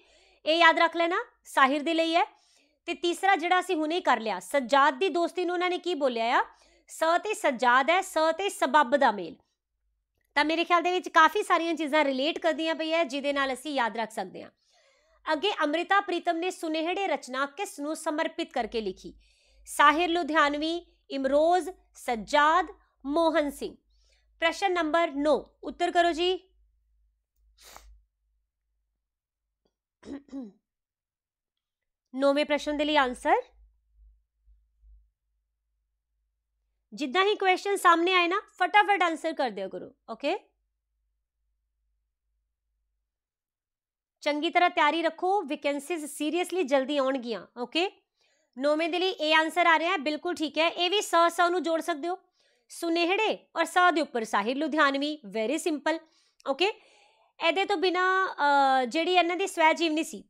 ਇਹ ਯਾਦ ਰੱਖ ਲੈਣਾ ਸਾਹਿਰ ਦੇ ਲਈ ਹੈ ਤੇ ਤੀਸਰਾ ਜਿਹੜਾ ਅਸੀਂ ਹੁਣੇ ਕਰ ਲਿਆ ਸਜਾਦ ਦੀ ਦੋਸਤੀ ਨੂੰ ਉਹਨਾਂ ਨੇ ਕੀ ਬੋਲਿਆ ਆ ਸ ਤੇ ਸਜਾਦ ਹੈ ਸ ਤੇ ਸਬੱਬ ਦਾ ਮੇਲ ਤਾਂ ਮੇਰੇ ਖਿਆਲ ਦੇ ਵਿੱਚ ਕਾਫੀ ਸਾਰੀਆਂ ਚੀਜ਼ਾਂ ਰਿਲੇਟ ਕਰਦੀਆਂ ਪਈਆਂ ਜਿਹਦੇ ਨਾਲ ਅਸੀਂ ਯਾਦ ਰੱਖ ਸਕਦੇ ਹਾਂ ਅੱਗੇ ਅਮ੍ਰਿਤਾ ਪ੍ਰੀਤਮ ਨੇ ਸੁਨੇਹੜੇ ਰਚਨਾ ਕਿਸ ਨੂੰ ਸਮਰਪਿਤ ਕਰਕੇ ਲਿਖੀ ਸਾਹਿਰ ਲੁਧਿਆਣਵੀ ਇਮਰੋਜ਼ ਸਜਾਦ ਮੋਹਨ ਸਿੰਘ ਪ੍ਰਸ਼ਨ ਨੰਬਰ 9 ਉੱਤਰ ਕਰੋ ਜੀ ਨੌਵੇਂ ਪ੍ਰਸ਼ਨ ਦੇ ਲਈ ਆਨਸਰ ਜਿੱਦਾਂ ਹੀ ਕੁਐਸਚਨ ਸਾਹਮਣੇ ਆਏ ਨਾ ਫਟਾਫਟ ਆਨਸਰ ਕਰ ਦਿਓ ਕਰੋ ਓਕੇ ਚੰਗੀ ਤਰ੍ਹਾਂ ਤਿਆਰੀ ਰੱਖੋ ਵੈਕੈਂਸੀਜ਼ ਸੀਰੀਅਸਲੀ ਜਲਦੀ ਆਉਣਗੀਆਂ ਓਕੇ ਨੌਵੇਂ ਦੇ ਲਈ ਇਹ ਆਨਸਰ ਆ ਰਿਹਾ ਹੈ ਬਿਲਕੁਲ ਠੀਕ ਹੈ ਇਹ ਵੀ ਸ ਸ ਨੂੰ ਜੋੜ ਸਕਦੇ ਹੋ ਸੁਨੇਹੜੇ ਔਰ ਸ ਦੇ ਉੱਪਰ Sahir Ludhianvi very simple okay ਇਹਦੇ ਤੋਂ ਬਿਨਾ ਜਿਹੜੀ ਇਹਨਾਂ ਦੀ ਸਵੈ ਜੀਵਨੀ ਸੀ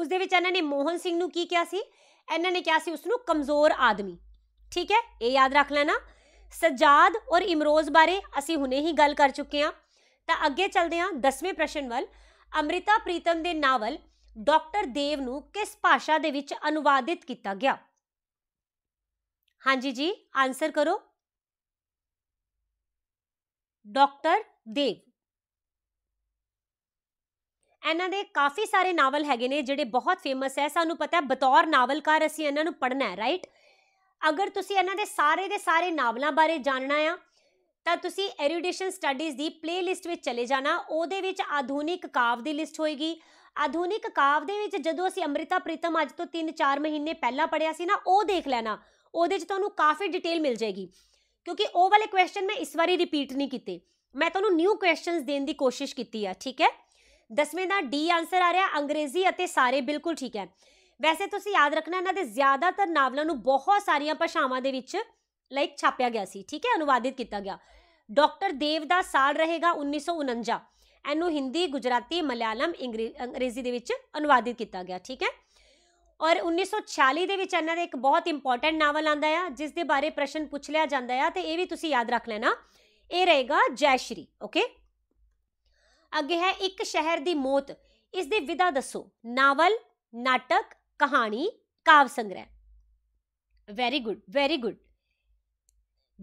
ਉਸ ਦੇ ਵਿੱਚ ਇਹਨਾਂ ਨੇ ਮੋਹਨ ਸਿੰਘ ਨੂੰ ਕੀ ਕਿਹਾ ਸੀ ਇਹਨਾਂ ਨੇ ਕਿਹਾ ਸੀ ਉਸ ਨੂੰ ਕਮਜ਼ੋਰ ਆਦਮੀ ਠੀਕ ਹੈ ਇਹ ਯਾਦ ਰੱਖ ਲੈਣਾ ਸਜਾਦ ਔਰ ਇਮਰੋਜ਼ ਬਾਰੇ ਅਸੀਂ ਹੁਣੇ ਹੀ ਗੱਲ ਕਰ ਚੁੱਕੇ ਹਾਂ ਤਾਂ ਅੱਗੇ ਚੱਲਦੇ ਹਾਂ 10ਵੇਂ ਪ੍ਰਸ਼ਨ ਵੱਲ ਅਮ੍ਰਿਤਾ ਪ੍ਰੀਤਮ ਦੇ ਨਾਵਲ ਡਾਕਟਰ ਦੇਵ ਨੂੰ ਕਿਸ ਭਾਸ਼ਾ ਦੇ ਵਿੱਚ ਅਨੁਵਾਦਿਤ ਕੀਤਾ ਗਿਆ ਹਾਂਜੀ ਜੀ ਆਨਸਰ ਕਰੋ ਡਾਕਟਰ ਦੇਵ ਇਹਨਾਂ ਦੇ ਕਾਫੀ ਸਾਰੇ ਨਾਵਲ ਹੈਗੇ ਨੇ ਜਿਹੜੇ ਬਹੁਤ ਫੇਮਸ ਹੈ ਸਾਨੂੰ ਪਤਾ ਹੈ ਬਤੌਰ ਨਾਵਲਕਾਰ ਅਸੀਂ ਇਹਨਾਂ ਨੂੰ ਪੜ੍ਹਨਾ ਹੈ ਰਾਈਟ ਅਗਰ ਤੁਸੀਂ ਇਹਨਾਂ ਦੇ ਸਾਰੇ ਦੇ ਸਾਰੇ ਨਾਵਲਾਂ ਬਾਰੇ ਜਾਣਨਾ ਆ ਤਾਂ ਤੁਸੀਂ ਐਰੀਡੇਸ਼ਨ ਸਟੱਡੀਜ਼ ਦੀ ਪਲੇਲਿਸਟ ਵਿੱਚ ਚਲੇ ਜਾਣਾ ਉਹਦੇ ਵਿੱਚ ਆਧੁਨਿਕ ਕਾਵ ਦੀ ਲਿਸਟ ਹੋਏਗੀ ਆਧੁਨਿਕ ਕਾਵ ਦੇ ਵਿੱਚ ਜਦੋਂ ਅਸੀਂ ਅੰਮ੍ਰਿਤਾ ਪ੍ਰੀਤਮ ਅੱਜ ਤੋਂ 3-4 ਮਹੀਨੇ ਪਹਿਲਾਂ ਪੜਿਆ ਸੀ ਨਾ ਉਹ ਦੇਖ ਲੈਣਾ ਉਹਦੇ 'ਚ ਤੁਹਾਨੂੰ ਕਾਫੀ ਡਿਟੇਲ ਮਿਲ ਜਾਏਗੀ ਕਿਉਂਕਿ ਉਹ ਵਾਲੇ ਕੁਐਸਚਨ ਮੈਂ ਇਸ ਵਾਰੀ ਰਿਪੀਟ ਨਹੀਂ ਕੀਤੇ ਮੈਂ ਤੁਹਾਨੂੰ ਨਿਊ ਕੁਐਸਚਨਸ ਦੇਣ ਦੀ ਕੋਸ਼ਿਸ਼ ਕੀਤੀ ਆ ਠੀਕ ਹੈ 10ਵੇਂ ਦਾ ਡੀ ਆਨਸਰ ਆ ਰਿਹਾ ਅੰਗਰੇਜ਼ੀ ਅਤੇ ਸਾਰੇ ਬਿਲਕੁਲ ਠੀਕ ਹੈ ਵੈਸੇ ਤੁਸੀਂ ਯਾਦ ਰੱਖਣਾ ਇਹਨਾਂ ਦੇ ਜ਼ਿਆਦਾਤਰ ਨਾਵਲਾਂ ਨੂੰ ਬਹੁਤ ਸਾਰੀਆਂ ਭਾਸ਼ਾਵਾਂ ਦੇ ਵਿੱਚ ਲਾਈਕ ਛਾਪਿਆ ਗਿਆ ਸੀ ਠੀਕ ਹੈ ਅਨੁਵਾਦਿਤ ਕੀਤਾ ਗਿਆ ਡਾਕਟਰ ਦੇਵ ਦਾ ਸਾਲ ਰਹੇਗਾ 1949 ਇਹਨੂੰ ਹਿੰਦੀ ਗੁਜਰਾਤੀ ਮਲਿਆਲਮ ਅੰਗਰੇਜ਼ੀ ਦੇ ਵਿੱਚ ਅਨੁਵਾਦਿਤ ਕੀਤਾ ਗਿਆ ਠੀਕ ਹੈ ਔਰ 1946 ਦੇ ਵਿੱਚ ਇਹਨਾਂ ਦਾ ਇੱਕ ਬਹੁਤ ਇੰਪੋਰਟੈਂਟ ਨਾਵਲ ਆਂਦਾ ਆ ਜਿਸ ਦੇ ਬਾਰੇ ਪ੍ਰਸ਼ਨ ਪੁੱਛ ਲਿਆ ਜਾਂਦਾ ਆ ਤੇ ਇਹ ਵੀ ਤੁਸੀਂ ਯਾਦ ਰੱਖ ਲੈਣਾ ਇਹ ਰਹੇਗਾ ਜੈ ਸ਼੍ਰੀ ਓਕੇ ਅੱਗੇ ਹੈ ਇੱਕ ਸ਼ਹਿਰ ਦੀ ਮੌਤ ਇਸ ਦੇ ਵਿਧਾ ਦੱਸੋ ਨਾਵਲ ਨਾਟਕ ਕਹਾਣੀ ਕਾਵ ਸੰਗ੍ਰਹਿ ਵੈਰੀ ਗੁੱਡ ਵੈਰੀ ਗੁੱਡ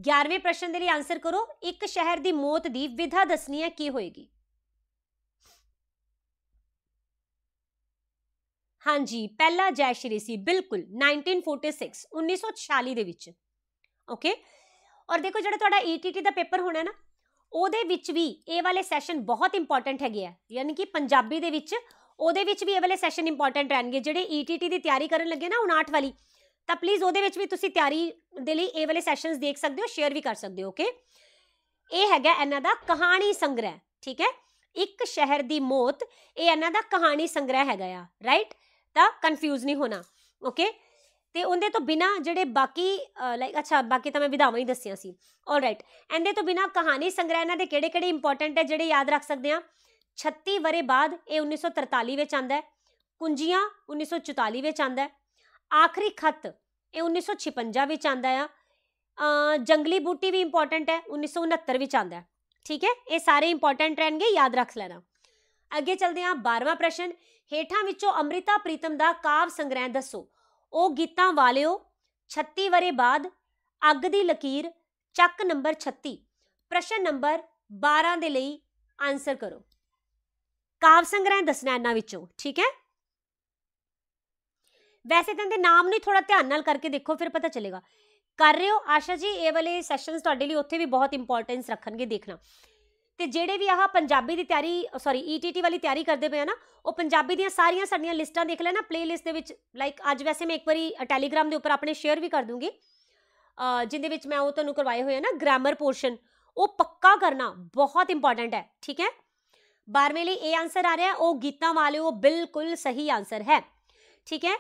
11ਵੇਂ ਪ੍ਰਸ਼ਨ ਦੇ ਲਈ ਆਨਸਰ ਕਰੋ ਇੱਕ ਸ਼ਹਿਰ ਦੀ ਮੌਤ ਦੀ ਵਿਧਾ ਦੱਸਣੀ ਹੈ ਕੀ ਹੋਏਗੀ ਹਾਂਜੀ ਪਹਿਲਾ ਜੈ ਸ਼੍ਰੀ ਸੀ ਬਿਲਕੁਲ 1946 1946 ਦੇ ਵਿੱਚ ਓਕੇ ਔਰ ਦੇਖੋ ਜਿਹੜਾ ਤੁਹਾਡਾ ਈਟੀਟੀ e ਦਾ ਪੇਪਰ ਹੋਣਾ ਨਾ ਉਹਦੇ ਵਿੱਚ ਵੀ ਇਹ ਵਾਲੇ ਸੈਸ਼ਨ ਬਹੁਤ ਇੰਪੋਰਟੈਂਟ ਹੈਗੇ ਆ ਯਾਨੀ ਕਿ ਪੰਜਾਬੀ ਦੇ ਵਿੱਚ ਉਹਦੇ ਵਿੱਚ ਵੀ ਇਹ ਵਾਲੇ ਸੈਸ਼ਨ ਇੰਪੋਰਟੈਂਟ ਰਹਿਣਗੇ ਜਿਹੜੇ ਈਟੀਟੀ e ਦੀ ਤਿਆਰੀ ਕਰਨ ਲੱਗੇ ਨਾ 59 ਵਾਲੀ ਤਾਂ ਪਲੀਜ਼ ਉਹਦੇ ਵਿੱਚ ਵੀ ਤੁਸੀਂ ਤਿਆਰੀ ਦੇ ਲਈ ਇਹ ਵਾਲੇ ਸੈਸ਼ਨਸ ਦੇਖ ਸਕਦੇ ਹੋ ਸ਼ੇਅਰ ਵੀ ਕਰ ਸਕਦੇ ਹੋ ਓਕੇ ਇਹ ਹੈਗਾ ਇਹਨਾਂ ਦਾ ਕਹਾਣੀ ਸੰਗ੍ਰਹਿ ਠੀਕ ਹੈ ਇੱਕ ਸ਼ਹਿਰ ਦੀ ਮੌਤ ਇਹ ਇਹਨਾਂ ਦਾ ਕਹਾਣੀ ਸੰਗ੍ਰਹਿ ਹੈਗਾ ਆ ਰਾਈਟ ਤਾਂ ਕਨਫਿਊਜ਼ ਨਹੀਂ ਹੋਣਾ ਓਕੇ ਤੇ ਉਹਦੇ ਤੋਂ ਬਿਨਾ ਜਿਹੜੇ ਬਾਕੀ ਲਾਈਕ ਅੱਛਾ ਬਾਕੀ ਤਾਂ ਮੈਂ ਵਿਧਾਵਾਂ ਹੀ ਦੱਸਿਆ ਸੀ ਆਲਰਾਈਟ ਇਹਦੇ ਤੋਂ ਬਿਨਾ ਕਹਾਣੀ ਸੰਗ੍ਰਹਿ ਇਹਨਾਂ ਦੇ ਕਿਹੜੇ-ਕਿਹੜੇ ਇੰਪੋਰਟੈਂਟ ਹੈ ਜਿਹੜੇ ਯਾਦ ਰੱਖ ਸਕਦੇ ਆ 36 ਬਰੇ ਬਾਅਦ ਇਹ 1943 ਵਿੱਚ ਆਂਦਾ ਹੈ ਕੁੰਜੀਆਂ 1944 ਵਿੱਚ ਆਂਦਾ ਹੈ ਆਖਰੀ ਖੱਤ ਇਹ 1956 ਵਿੱਚ ਆਂਦਾ ਆ ਜੰਗਲੀ ਬੂਟੀ ਵੀ ਇੰਪੋਰਟੈਂਟ ਹੈ 1969 ਵਿੱਚ ਆਂਦਾ ਹੈ ਠੀਕ ਹੈ ਇਹ ਸਾਰੇ ਇੰਪੋਰਟੈਂਟ ਰਹਿਣਗੇ ਯਾਦ ਰੱਖ ਲੈਣਾ ਅੱਗੇ ਚਲਦੇ ਆ 12ਵਾਂ ਪ੍ਰਸ਼ਨ ਹੇਠਾਂ ਵਿੱਚੋਂ ਅਮ੍ਰਿਤਾ ਪ੍ਰੀਤਮ ਦਾ ਕਾਵ ਸੰਗ੍ਰਹਿ ਦੱਸੋ ਉਹ ਗੀਤਾਂ ਵਾਲਿਓ 36 ਵਰੇ ਬਾਅਦ ਅੱਗ ਦੀ ਲਕੀਰ ਚੱਕ ਨੰਬਰ 36 ਪ੍ਰਸ਼ਨ ਨੰਬਰ 12 ਦੇ ਲਈ ਆਨਸਰ ਕਰੋ ਕਾਵ ਸੰਗ੍ਰਹਿ ਦੱਸਣਾ ਇਹਨਾਂ ਵਿੱਚੋਂ ਠੀਕ ਹੈ ਵੈਸੇ ਤਾਂ ਦੇ ਨਾਮ ਨੂੰ ਥੋੜਾ ਧਿਆਨ ਨਾਲ ਕਰਕੇ ਦੇਖੋ ਫਿਰ ਪਤਾ ਚੱਲੇਗਾ ਕਰ ਰਹੇ ਹੋ ਆਸ਼ਾ ਜੀ ਇਹ ਵਾਲੇ ਸੈਸ਼ਨਸ ਤੁਹਾਡੇ ਲਈ ਉੱਥੇ ਵੀ ਬਹੁਤ ਇੰਪੋਰਟੈਂਸ ਰੱਖਣਗੇ ਦੇਖਣਾ ਤੇ ਜਿਹੜੇ ਵੀ ਆਹ ਪੰਜਾਬੀ ਦੀ ਤਿਆਰੀ ਸੌਰੀ ਈਟੀਟੀ e ਵਾਲੀ ਤਿਆਰੀ ਕਰਦੇ ਪਏ ਆ ਨਾ ਉਹ ਪੰਜਾਬੀ ਦੀਆਂ ਸਾਰੀਆਂ ਸਾਡੀਆਂ ਲਿਸਟਾਂ ਦੇਖ ਲੈਣਾ ਪਲੇਲਿਸਟ ਦੇ ਵਿੱਚ ਲਾਈਕ ਅੱਜ ਵੈਸੇ ਮੈਂ ਇੱਕ ਵਾਰੀ ਟੈਲੀਗ੍ਰਾਮ ਦੇ ਉੱਪਰ ਆਪਣੇ ਸ਼ੇਅਰ ਵੀ ਕਰ ਦੂੰਗੀ ਜਿੰਦੇ ਵਿੱਚ ਮੈਂ ਉਹ ਤੁਹਾਨੂੰ ਕਰਵਾਏ ਹੋਏ ਆ ਨਾ ਗ੍ਰਾਮਰ ਪੋਰਸ਼ਨ ਉਹ ਪੱਕਾ ਕਰਨਾ ਬਹੁਤ ਇੰਪੋਰਟੈਂਟ ਹੈ ਠੀਕ ਹੈ 12ਵੇਂ ਲਈ ਇਹ ਆਨਸਰ ਆ ਰਿਹਾ ਉਹ ਗੀਤਾਂ ਵਾਲੇ ਉਹ ਬਿਲਕੁਲ ਸਹੀ ਆਨਸਰ ਹੈ ਠੀਕ ਹੈ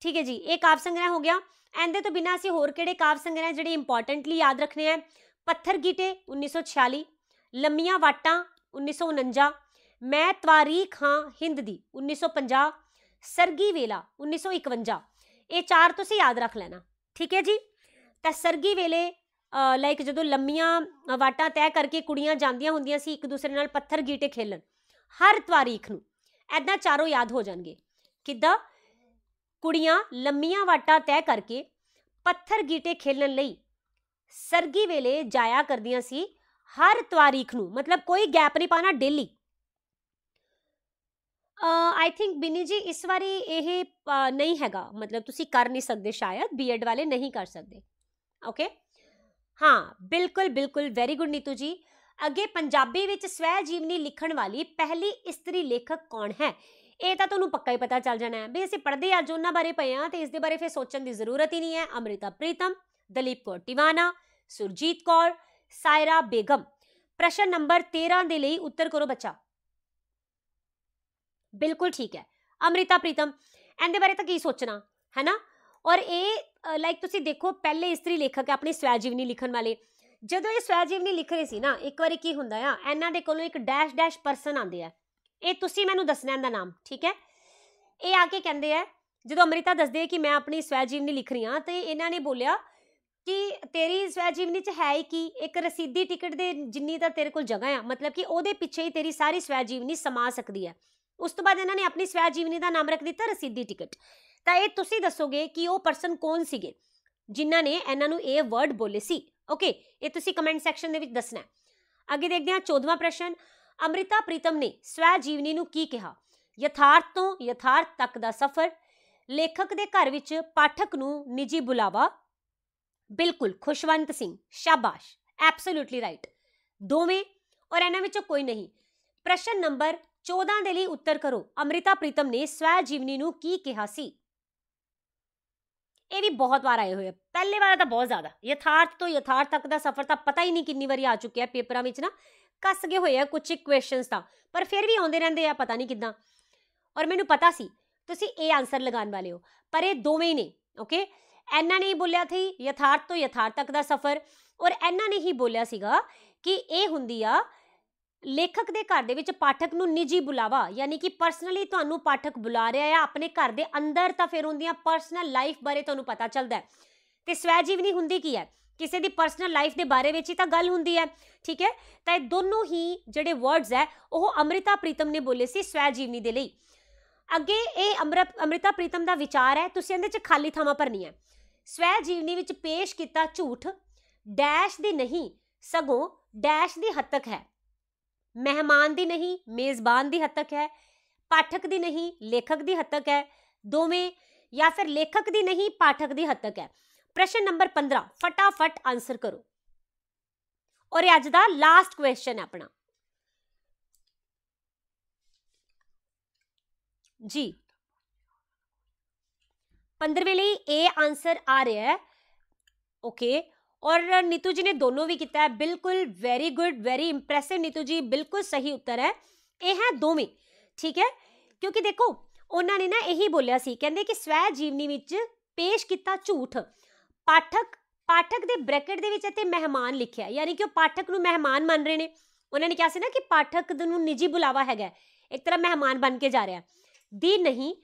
ਠੀਕ ਹੈ ਜੀ ਇਹ ਕਾਵ ਸੰਗ੍ਰਹਿ ਹੋ ਗਿਆ ਐਂਦੇ ਤੋਂ ਬਿਨਾਂ ਅਸੀਂ ਹੋਰ ਕਿਹੜੇ ਕਾਵ ਸੰਗ੍ਰਹਿ ਜਿਹੜੇ ਇੰਪੋਰਟੈਂਟਲੀ ਯਾਦ ਰੱਖਣੇ ਆ ਪੱਥਰ ਗੀਟੇ 1946 ਲੰਮੀਆਂ ਵਾਟਾਂ 1949 ਮੈਂ ਤਵਾਰੀਖ ਹਾਂ ਹਿੰਦ ਦੀ 1950 ਸਰਗੀ ਵੇਲਾ 1951 ਇਹ ਚਾਰ ਤੁਸੀਂ ਯਾਦ ਰੱਖ ਲੈਣਾ ਠੀਕ ਹੈ ਜੀ ਤਾਂ ਸਰਗੀ ਵੇਲੇ ਲਾਈਕ ਜਦੋਂ ਲੰਮੀਆਂ ਵਾਟਾਂ ਤੈਅ ਕਰਕੇ ਕੁੜੀਆਂ ਜਾਂਦੀਆਂ ਹੁੰਦੀਆਂ ਸੀ ਇੱਕ ਦੂਸਰੇ ਨਾਲ ਪੱਥਰ ਗੀਟੇ ਖੇਲਣ ਹਰ ਤਵਾਰੀਖ ਨੂੰ ਐਦਾਂ ਚਾਰੋਂ ਯਾਦ ਹੋ ਜਾਣਗੇ ਕਿੱਦਾਂ ਕੁੜੀਆਂ ਲੰਮੀਆਂ ਵਾਟਾਂ ਤੈਅ ਕਰਕੇ ਪੱਥਰ ਗੀਟੇ ਖੇਲਣ ਲਈ ਸਰਗੀ ਵੇਲੇ ਜਾਇਆ ਕਰਦੀਆਂ ਸੀ ਹਰ ਤਾਰੀਖ ਨੂੰ ਮਤਲਬ ਕੋਈ ਗੈਪ ਨਹੀਂ ਪਾਣਾ ਡੇਲੀ ਆਈ ਥਿੰਕ ਬਿਨੀ ਜੀ ਇਸ ਵਾਰੀ ਇਹ ਨਹੀਂ ਹੈਗਾ ਮਤਲਬ ਤੁਸੀਂ ਕਰ ਨਹੀਂ ਸਕਦੇ ਸ਼ਾਇਦ ਬੀਐਡ ਵਾਲੇ ਨਹੀਂ ਕਰ ਸਕਦੇ ਓਕੇ ਹਾਂ ਬਿਲਕੁਲ ਬਿਲਕੁਲ ਵੈਰੀ ਗੁੱਡ ਨੀਤੂ ਜੀ ਅੱਗੇ ਪੰਜਾਬੀ ਵਿੱਚ ਸਵੈ ਜੀਵਨੀ ਲਿਖਣ ਵਾਲੀ ਪਹਿਲੀ ਇਸਤਰੀ ਲੇਖਕ ਕੌਣ ਹੈ ਇਹ ਤਾਂ ਤੁਹਾਨੂੰ ਪੱਕਾ ਹੀ ਪਤਾ ਚੱਲ ਜਾਣਾ ਹੈ ਵੀ ਅਸੀਂ ਪੜ੍ਹਦੇ ਅੱਜ ਉਹਨਾਂ ਬਾਰੇ ਪਏ ਆ ਤੇ ਇਸ ਦੇ ਬਾਰੇ ਫੇਰ ਸੋਚਣ ਦੀ ਜ਼ਰੂਰਤ ਹੀ ਨਹੀਂ ਹੈ ਅਮ੍ਰਿਤਾ ਪ੍ਰੀਤਮ ਦਲੀਪ ਕੌਰ ਟਿਵਾਨਾ ਸੁਰਜੀਤ ਕੌਰ ਸਾਇਰਾ ਬੇਗਮ ਪ੍ਰਸ਼ਨ ਨੰਬਰ 13 ਦੇ ਲਈ ਉੱਤਰ ਕਰੋ ਬੱਚਾ ਬਿਲਕੁਲ ਠੀਕ ਹੈ ਅਮ੍ਰਿਤਾ ਪ੍ਰੀਤਮ ਇਹਦੇ ਬਾਰੇ ਤਾਂ ਕੀ ਸੋਚਣਾ ਹੈ ਨਾ ਔਰ ਇਹ ਲਾਈਕ ਤੁਸੀਂ ਦੇਖੋ ਪਹਿਲੇ ਇਸਤਰੀ ਲੇਖਕ ਆਪਣੀ ਸਵੈ ਜੀਵਨੀ ਲਿਖਣ ਵਾਲੇ ਜਦੋਂ ਇਹ ਸਵੈ ਜੀਵਨੀ ਲਿਖ ਰਹੇ ਸੀ ਨਾ ਇੱਕ ਵਾਰੀ ਕੀ ਹੁੰਦਾ ਆ ਇਹਨਾਂ ਦੇ ਕੋਲੋਂ ਇੱਕ ਡੈਸ਼ ਡੈਸ਼ ਪਰਸਨ ਆਉਂਦੇ ਆ ਇਹ ਤੁਸੀਂ ਮੈਨੂੰ ਦੱਸਣਾ ਇਹਦਾ ਨਾਮ ਠੀਕ ਹੈ ਇਹ ਆ ਕੇ ਕਹਿੰਦੇ ਆ ਜਦੋਂ ਅਮ੍ਰਿਤਾ ਦੱਸਦੇ ਕਿ ਮੈਂ ਆਪਣੀ ਸਵੈ ਜੀਵਨੀ ਲਿਖ ਰਹੀ ਹਾਂ ਤੇ ਇਹਨਾਂ ਨੇ ਬੋਲਿਆ ਕਿ ਤੇਰੀ ਸਵੈ ਜੀਵਨੀ ਚ ਹੈ ਹੀ ਕੀ ਇੱਕ ਰਸੀਦੀ ਟਿਕਟ ਦੇ ਜਿੰਨੀ ਤਾਂ ਤੇਰੇ ਕੋਲ ਜਗ੍ਹਾ ਆ ਮਤਲਬ ਕਿ ਉਹਦੇ ਪਿੱਛੇ ਹੀ ਤੇਰੀ ਸਾਰੀ ਸਵੈ ਜੀਵਨੀ ਸਮਾ ਸਕਦੀ ਹੈ ਉਸ ਤੋਂ ਬਾਅਦ ਇਹਨਾਂ ਨੇ ਆਪਣੀ ਸਵੈ ਜੀਵਨੀ ਦਾ ਨਾਮ ਰੱਖ ਦਿੱਤਾ ਰਸੀਦੀ ਟਿਕਟ ਤਾਂ ਇਹ ਤੁਸੀਂ ਦੱਸੋਗੇ ਕਿ ਉਹ ਪਰਸਨ ਕੌਣ ਸੀਗੇ ਜਿਨ੍ਹਾਂ ਨੇ ਇਹਨਾਂ ਨੂੰ ਇਹ ਵਰਡ ਬੋਲੇ ਸੀ ਓਕੇ ਇਹ ਤੁਸੀਂ ਕਮੈਂਟ ਸੈਕਸ਼ਨ ਦੇ ਵਿੱਚ ਦੱਸਣਾ ਹੈ ਅੱਗੇ ਦੇਖਦੇ ਹਾਂ 14ਵਾਂ ਪ੍ਰਸ਼ਨ ਅਮ੍ਰਿਤਾ ਪ੍ਰੀਤਮ ਨੇ ਸਵੈ ਜੀਵਨੀ ਨੂੰ ਕੀ ਕਿਹਾ ਯਥਾਰਥ ਤੋਂ ਯਥਾਰਥ ਤੱਕ ਦਾ ਸਫ਼ਰ ਲੇਖਕ ਦੇ ਘਰ ਵਿੱਚ ਪਾਠਕ ਨੂੰ ਨਿੱਜੀ ਬੁਲਾਵਾ ਬਿਲਕੁਲ ਖੁਸ਼ਵੰਤ ਸਿੰਘ ਸ਼ਾਬਾਸ਼ ਐਬਸੋਲੂਟਲੀ ਰਾਈਟ ਦੋਵੇਂ ਔਰ ਇਹਨਾਂ ਵਿੱਚੋਂ ਕੋਈ ਨਹੀਂ ਪ੍ਰਸ਼ਨ ਨੰਬਰ 14 ਦੇ ਲਈ ਉੱਤਰ ਕਰੋ ਅਮ੍ਰਿਤਾ ਪ੍ਰੀਤਮ ਨੇ ਸਵੈ ਜੀਵਨੀ ਨੂੰ ਕੀ ਕਿਹਾ ਸੀ ਇਹ ਵੀ ਬਹੁਤ ਵਾਰ ਆਏ ਹੋਏ ਆ ਪਹਿਲੇ ਵਾਰ ਤਾਂ ਬਹੁਤ ਜ਼ਿਆਦਾ ਯਥਾਰਥ ਤੋਂ ਯਥਾਰਥ ਤੱਕ ਦਾ ਸਫ਼ਰ ਤਾਂ ਪਤਾ ਹੀ ਨਹੀਂ ਕਿੰਨੀ ਵਾਰੀ ਆ ਚੁੱਕਿਆ ਪੇਪਰਾਂ ਵਿੱਚ ਨਾ ਕੱਸ ਗਏ ਹੋਏ ਆ ਕੁਝ ਕੁਐਸਚਨਸ ਤਾਂ ਪਰ ਫਿਰ ਵੀ ਆਉਂਦੇ ਰਹਿੰਦੇ ਆ ਪਤਾ ਨਹੀਂ ਕਿੱਦਾਂ ਔਰ ਮੈਨੂੰ ਪਤਾ ਸੀ ਤੁਸੀਂ ਇਹ ਆਨਸਰ ਲਗਾਉਣ ਵਾਲੇ ਹੋ ਪਰ ਇਹ ਦੋਵੇਂ ਹੀ ਨੇ ਓਕੇ ਇਹਨਾਂ ਨੇ ਹੀ ਬੋਲਿਆ ਸੀ ਯਥਾਰਥ ਤੋਂ ਯਥਾਰਥ ਤੱਕ ਦਾ ਸਫ਼ਰ ਔਰ ਇਹਨਾਂ ਨੇ ਹੀ ਬੋਲਿਆ ਸੀਗਾ ਕਿ ਇਹ ਹੁੰਦੀ ਆ ਲੇਖਕ ਦੇ ਘਰ ਦੇ ਵਿੱਚ ਪਾਠਕ ਨੂੰ ਨਿੱਜੀ ਬੁਲਾਵਾ ਯਾਨੀ ਕਿ ਪਰਸਨਲੀ ਤੁਹਾਨੂੰ ਪਾਠਕ ਬੁਲਾ ਰਿਹਾ ਹੈ ਆਪਣੇ ਘਰ ਦੇ ਅੰਦਰ ਤਾਂ ਫਿਰ ਹੁੰਦੀਆਂ ਪਰਸਨਲ ਲਾਈਫ ਬਾਰੇ ਤੁਹਾਨੂੰ ਪਤਾ ਚੱਲਦਾ ਹੈ ਤੇ ਸਵੈ ਜੀਵਨੀ ਹੁੰਦੀ ਕੀ ਹੈ ਕਿਸੇ ਦੀ ਪਰਸਨਲ ਲਾਈਫ ਦੇ ਬਾਰੇ ਵਿੱਚ ਹੀ ਤਾਂ ਗੱਲ ਹੁੰਦੀ ਹੈ ਠੀਕ ਹੈ ਤਾਂ ਇਹ ਦੋਨੋਂ ਹੀ ਜਿਹੜੇ ਵਰਡਸ ਹੈ ਉਹ ਅਮ੍ਰਿਤਾ ਪ੍ਰੀਤਮ ਨੇ ਬੋਲੇ ਸੀ ਸਵੈ ਜੀਵਨੀ ਦੇ ਲਈ ਅੱਗੇ ਇਹ ਅਮ੍ਰਿਤਾ ਪ੍ਰੀਤਮ ਦਾ ਵਿਚਾਰ ਹੈ ਤੁਸੀਂ ਇਹਦੇ ਚ ਖਾਲੀ ਥਾਵਾਂ ਭਰਨੀ ਹੈ ਸਵੈ ਜੀਵਨੀ ਵਿੱਚ ਪੇਸ਼ ਕੀਤਾ ਝੂਠ ਡੈਸ਼ ਦੀ ਨਹੀਂ ਸਗੋਂ ਡੈਸ਼ ਦੀ ਹੱਤਕ ਹੈ ਮਹਿਮਾਨ ਦੀ ਨਹੀਂ ਮੇਜ਼ਬਾਨ ਦੀ ਹੱਤਕ ਹੈ ਪਾਠਕ ਦੀ ਨਹੀਂ ਲੇਖਕ ਦੀ ਹੱਤਕ ਹੈ ਦੋਵੇਂ ਜਾਂ ਫਿਰ ਲੇਖਕ ਦੀ ਨਹੀਂ ਪਾਠਕ ਦੀ ਹੱਤਕ ਹੈ ਪ੍ਰਸ਼ਨ ਨੰਬਰ 15 ਫਟਾਫਟ ਆਨਸਰ ਕਰੋ ਔਰ ਅੱਜ ਦਾ ਲਾਸਟ ਕੁਐਸਚਨ ਹੈ ਆਪਣਾ ਜੀ 15ਵੇਂ ਲਈ A ਆਨਸਰ ਆ ਰਿਹਾ ਹੈ ਓਕੇ ਔਰ ਨੀਤੂ ਜੀ ਨੇ ਦੋਨੋਂ ਵੀ ਕੀਤਾ ਹੈ ਬਿਲਕੁਲ very good very impressive Neetu ji ਬਿਲਕੁਲ ਸਹੀ ਉੱਤਰ ਹੈ ਇਹ ਹੈ ਦੋਵੇਂ ਠੀਕ ਹੈ ਕਿਉਂਕਿ ਦੇਖੋ ਉਹਨਾਂ ਨੇ ਨਾ ਇਹੀ ਬੋਲਿਆ ਸੀ ਕਹਿੰਦੇ ਕਿ ਸਵੈ ਜੀਵਨੀ ਵਿੱਚ ਪੇਸ਼ ਕੀਤਾ ਝੂਠ ਪਾਠਕ ਪਾਠਕ ਦੇ ਬ੍ਰੈਕਟ ਦੇ ਵਿੱਚ ਇੱਥੇ ਮਹਿਮਾਨ ਲਿਖਿਆ ਯਾਨੀ ਕਿ ਉਹ ਪਾਠਕ ਨੂੰ ਮਹਿਮਾਨ ਮੰਨ ਰਹੇ ਨੇ ਉਹਨਾਂ ਨੇ ਕਿਹਾ ਸੀ ਨਾ ਕਿ ਪਾਠਕ ਨੂੰ ਨਿੱਜੀ ਬੁਲਾਵਾ ਹੈਗਾ ਇੱਕ ਤਰ੍ਹਾਂ ਮਹਿਮਾਨ ਬਣ ਕੇ ਜਾ ਰਿਹਾ ਦੀ ਨਹੀਂ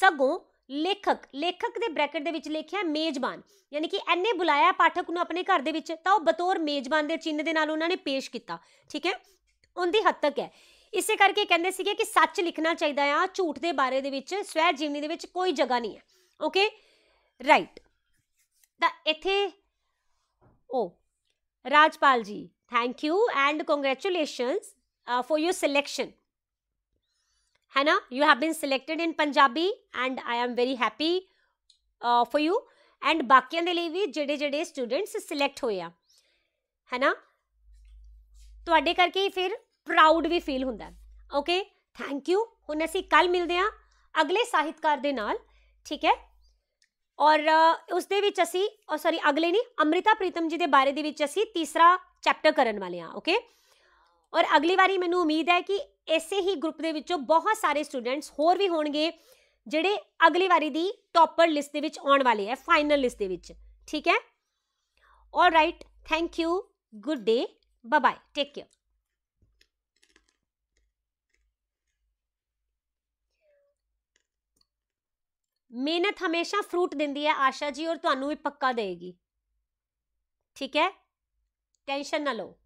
ਸਗੋਂ ਲੇਖਕ ਲੇਖਕ ਦੇ ਬ੍ਰੈਕਟ ਦੇ ਵਿੱਚ ਲਿਖਿਆ ਮੇਜ਼ਬਾਨ ਯਾਨੀ ਕਿ ਐਨੇ ਬੁਲਾਇਆ ਪਾਠਕ ਨੂੰ ਆਪਣੇ ਘਰ ਦੇ ਵਿੱਚ ਤਾਂ ਉਹ ਬਤੌਰ ਮੇਜ਼ਬਾਨ ਦੇ ਚਿੰਨ੍ਹ ਦੇ ਨਾਲ ਉਹਨਾਂ ਨੇ ਪੇਸ਼ ਕੀਤਾ ਠੀਕ ਹੈ ਉਹਦੀ ਹੱਦ ਤੱਕ ਹੈ ਇਸੇ ਕਰਕੇ ਕਹਿੰਦੇ ਸੀਗੇ ਕਿ ਸੱਚ ਲਿਖਣਾ ਚਾਹੀਦਾ ਆ ਝੂਠ ਦੇ ਬਾਰੇ ਦੇ ਵਿੱਚ ਸਵੈ ਜੀਵਨੀ ਦੇ ਵਿੱਚ ਕੋਈ ਜਗ੍ਹਾ ਨਹੀਂ ਹੈ ਓਕੇ ਰਾਈਟ ਤਾਂ ਇੱਥੇ ਓ Rajpal ji thank you and congratulations for your selection ਹੈ ਨਾ you have been selected in Punjabi and I very very happy for you and ਬਾਕੀਆਂ ਦੇ ਲਈ ਵੀ ਜਿਹੜੇ ਜਿਹੜੇ ਸਟੂਡੈਂਟਸ ਸਿਲੈਕਟ ਹੋਏ ਆ ਹੈਨਾ ਤੁਹਾਡੇ ਕਰਕੇ ਹੀ ਫਿਰ ਪ੍ਰਾਊਡ ਵੀ ਫੀਲ ਹੁੰਦਾ ਓਕੇ ਥੈਂਕ ਯੂ ਹੁਣ ਅਸੀਂ ਕੱਲ ਮਿਲਦੇ ਆ ਅਗਲੇ ਸਾਹਿਤਕਾਰ ਦੇ ਨਾਲ ਠੀਕ ਹੈ ਔਰ ਉਸ ਦੇ ਵਿੱਚ ਅਸੀਂ ਔਰ ਸੌਰੀ ਅਗਲੇ ਨਹੀਂ ਅਮ੍ਰਿਤਾ ਪ੍ਰੀਤਮ ਜੀ ਦੇ ਬਾਰੇ ਦੇ ਵਿੱਚ ਅਸੀਂ ਤੀਸਰਾ ਚੈਪਟਰ ਕਰਨ ਵਾਲੇ ਆ ਓਕੇ ਔਰ ਅਗਲੀ ਵਾਰੀ ਮੈਨੂੰ ਉਮੀਦ ਹੈ ਕਿ ਇਸੇ ਹੀ ਗਰੁੱਪ ਦੇ ਵਿੱਚੋਂ ਬਹੁਤ ਸਾਰੇ ਸਟੂਡੈਂਟਸ ਹੋਰ ਵੀ ਹੋਣਗੇ ਜਿਹੜੇ ਅਗਲੀ ਵਾਰੀ ਦੀ ਟੌਪਰ ਲਿਸਟ ਦੇ ਵਿੱਚ ਆਉਣ ਵਾਲੇ ਹੈ ਫਾਈਨਲ ਲਿਸਟ ਦੇ ਵਿੱਚ ਠੀਕ ਹੈ all right thank you good day bye bye take care ਮਿਹਨਤ ਹਮੇਸ਼ਾ ਫਰੂਟ ਦਿੰਦੀ ਹੈ ਆਸ਼ਾ ਜੀ ਔਰ ਤੁਹਾਨੂੰ ਵੀ ਪੱਕਾ ਦੇਗੀ ਠੀਕ ਹੈ ਟੈਨਸ਼ਨ ਨਾ ਲਓ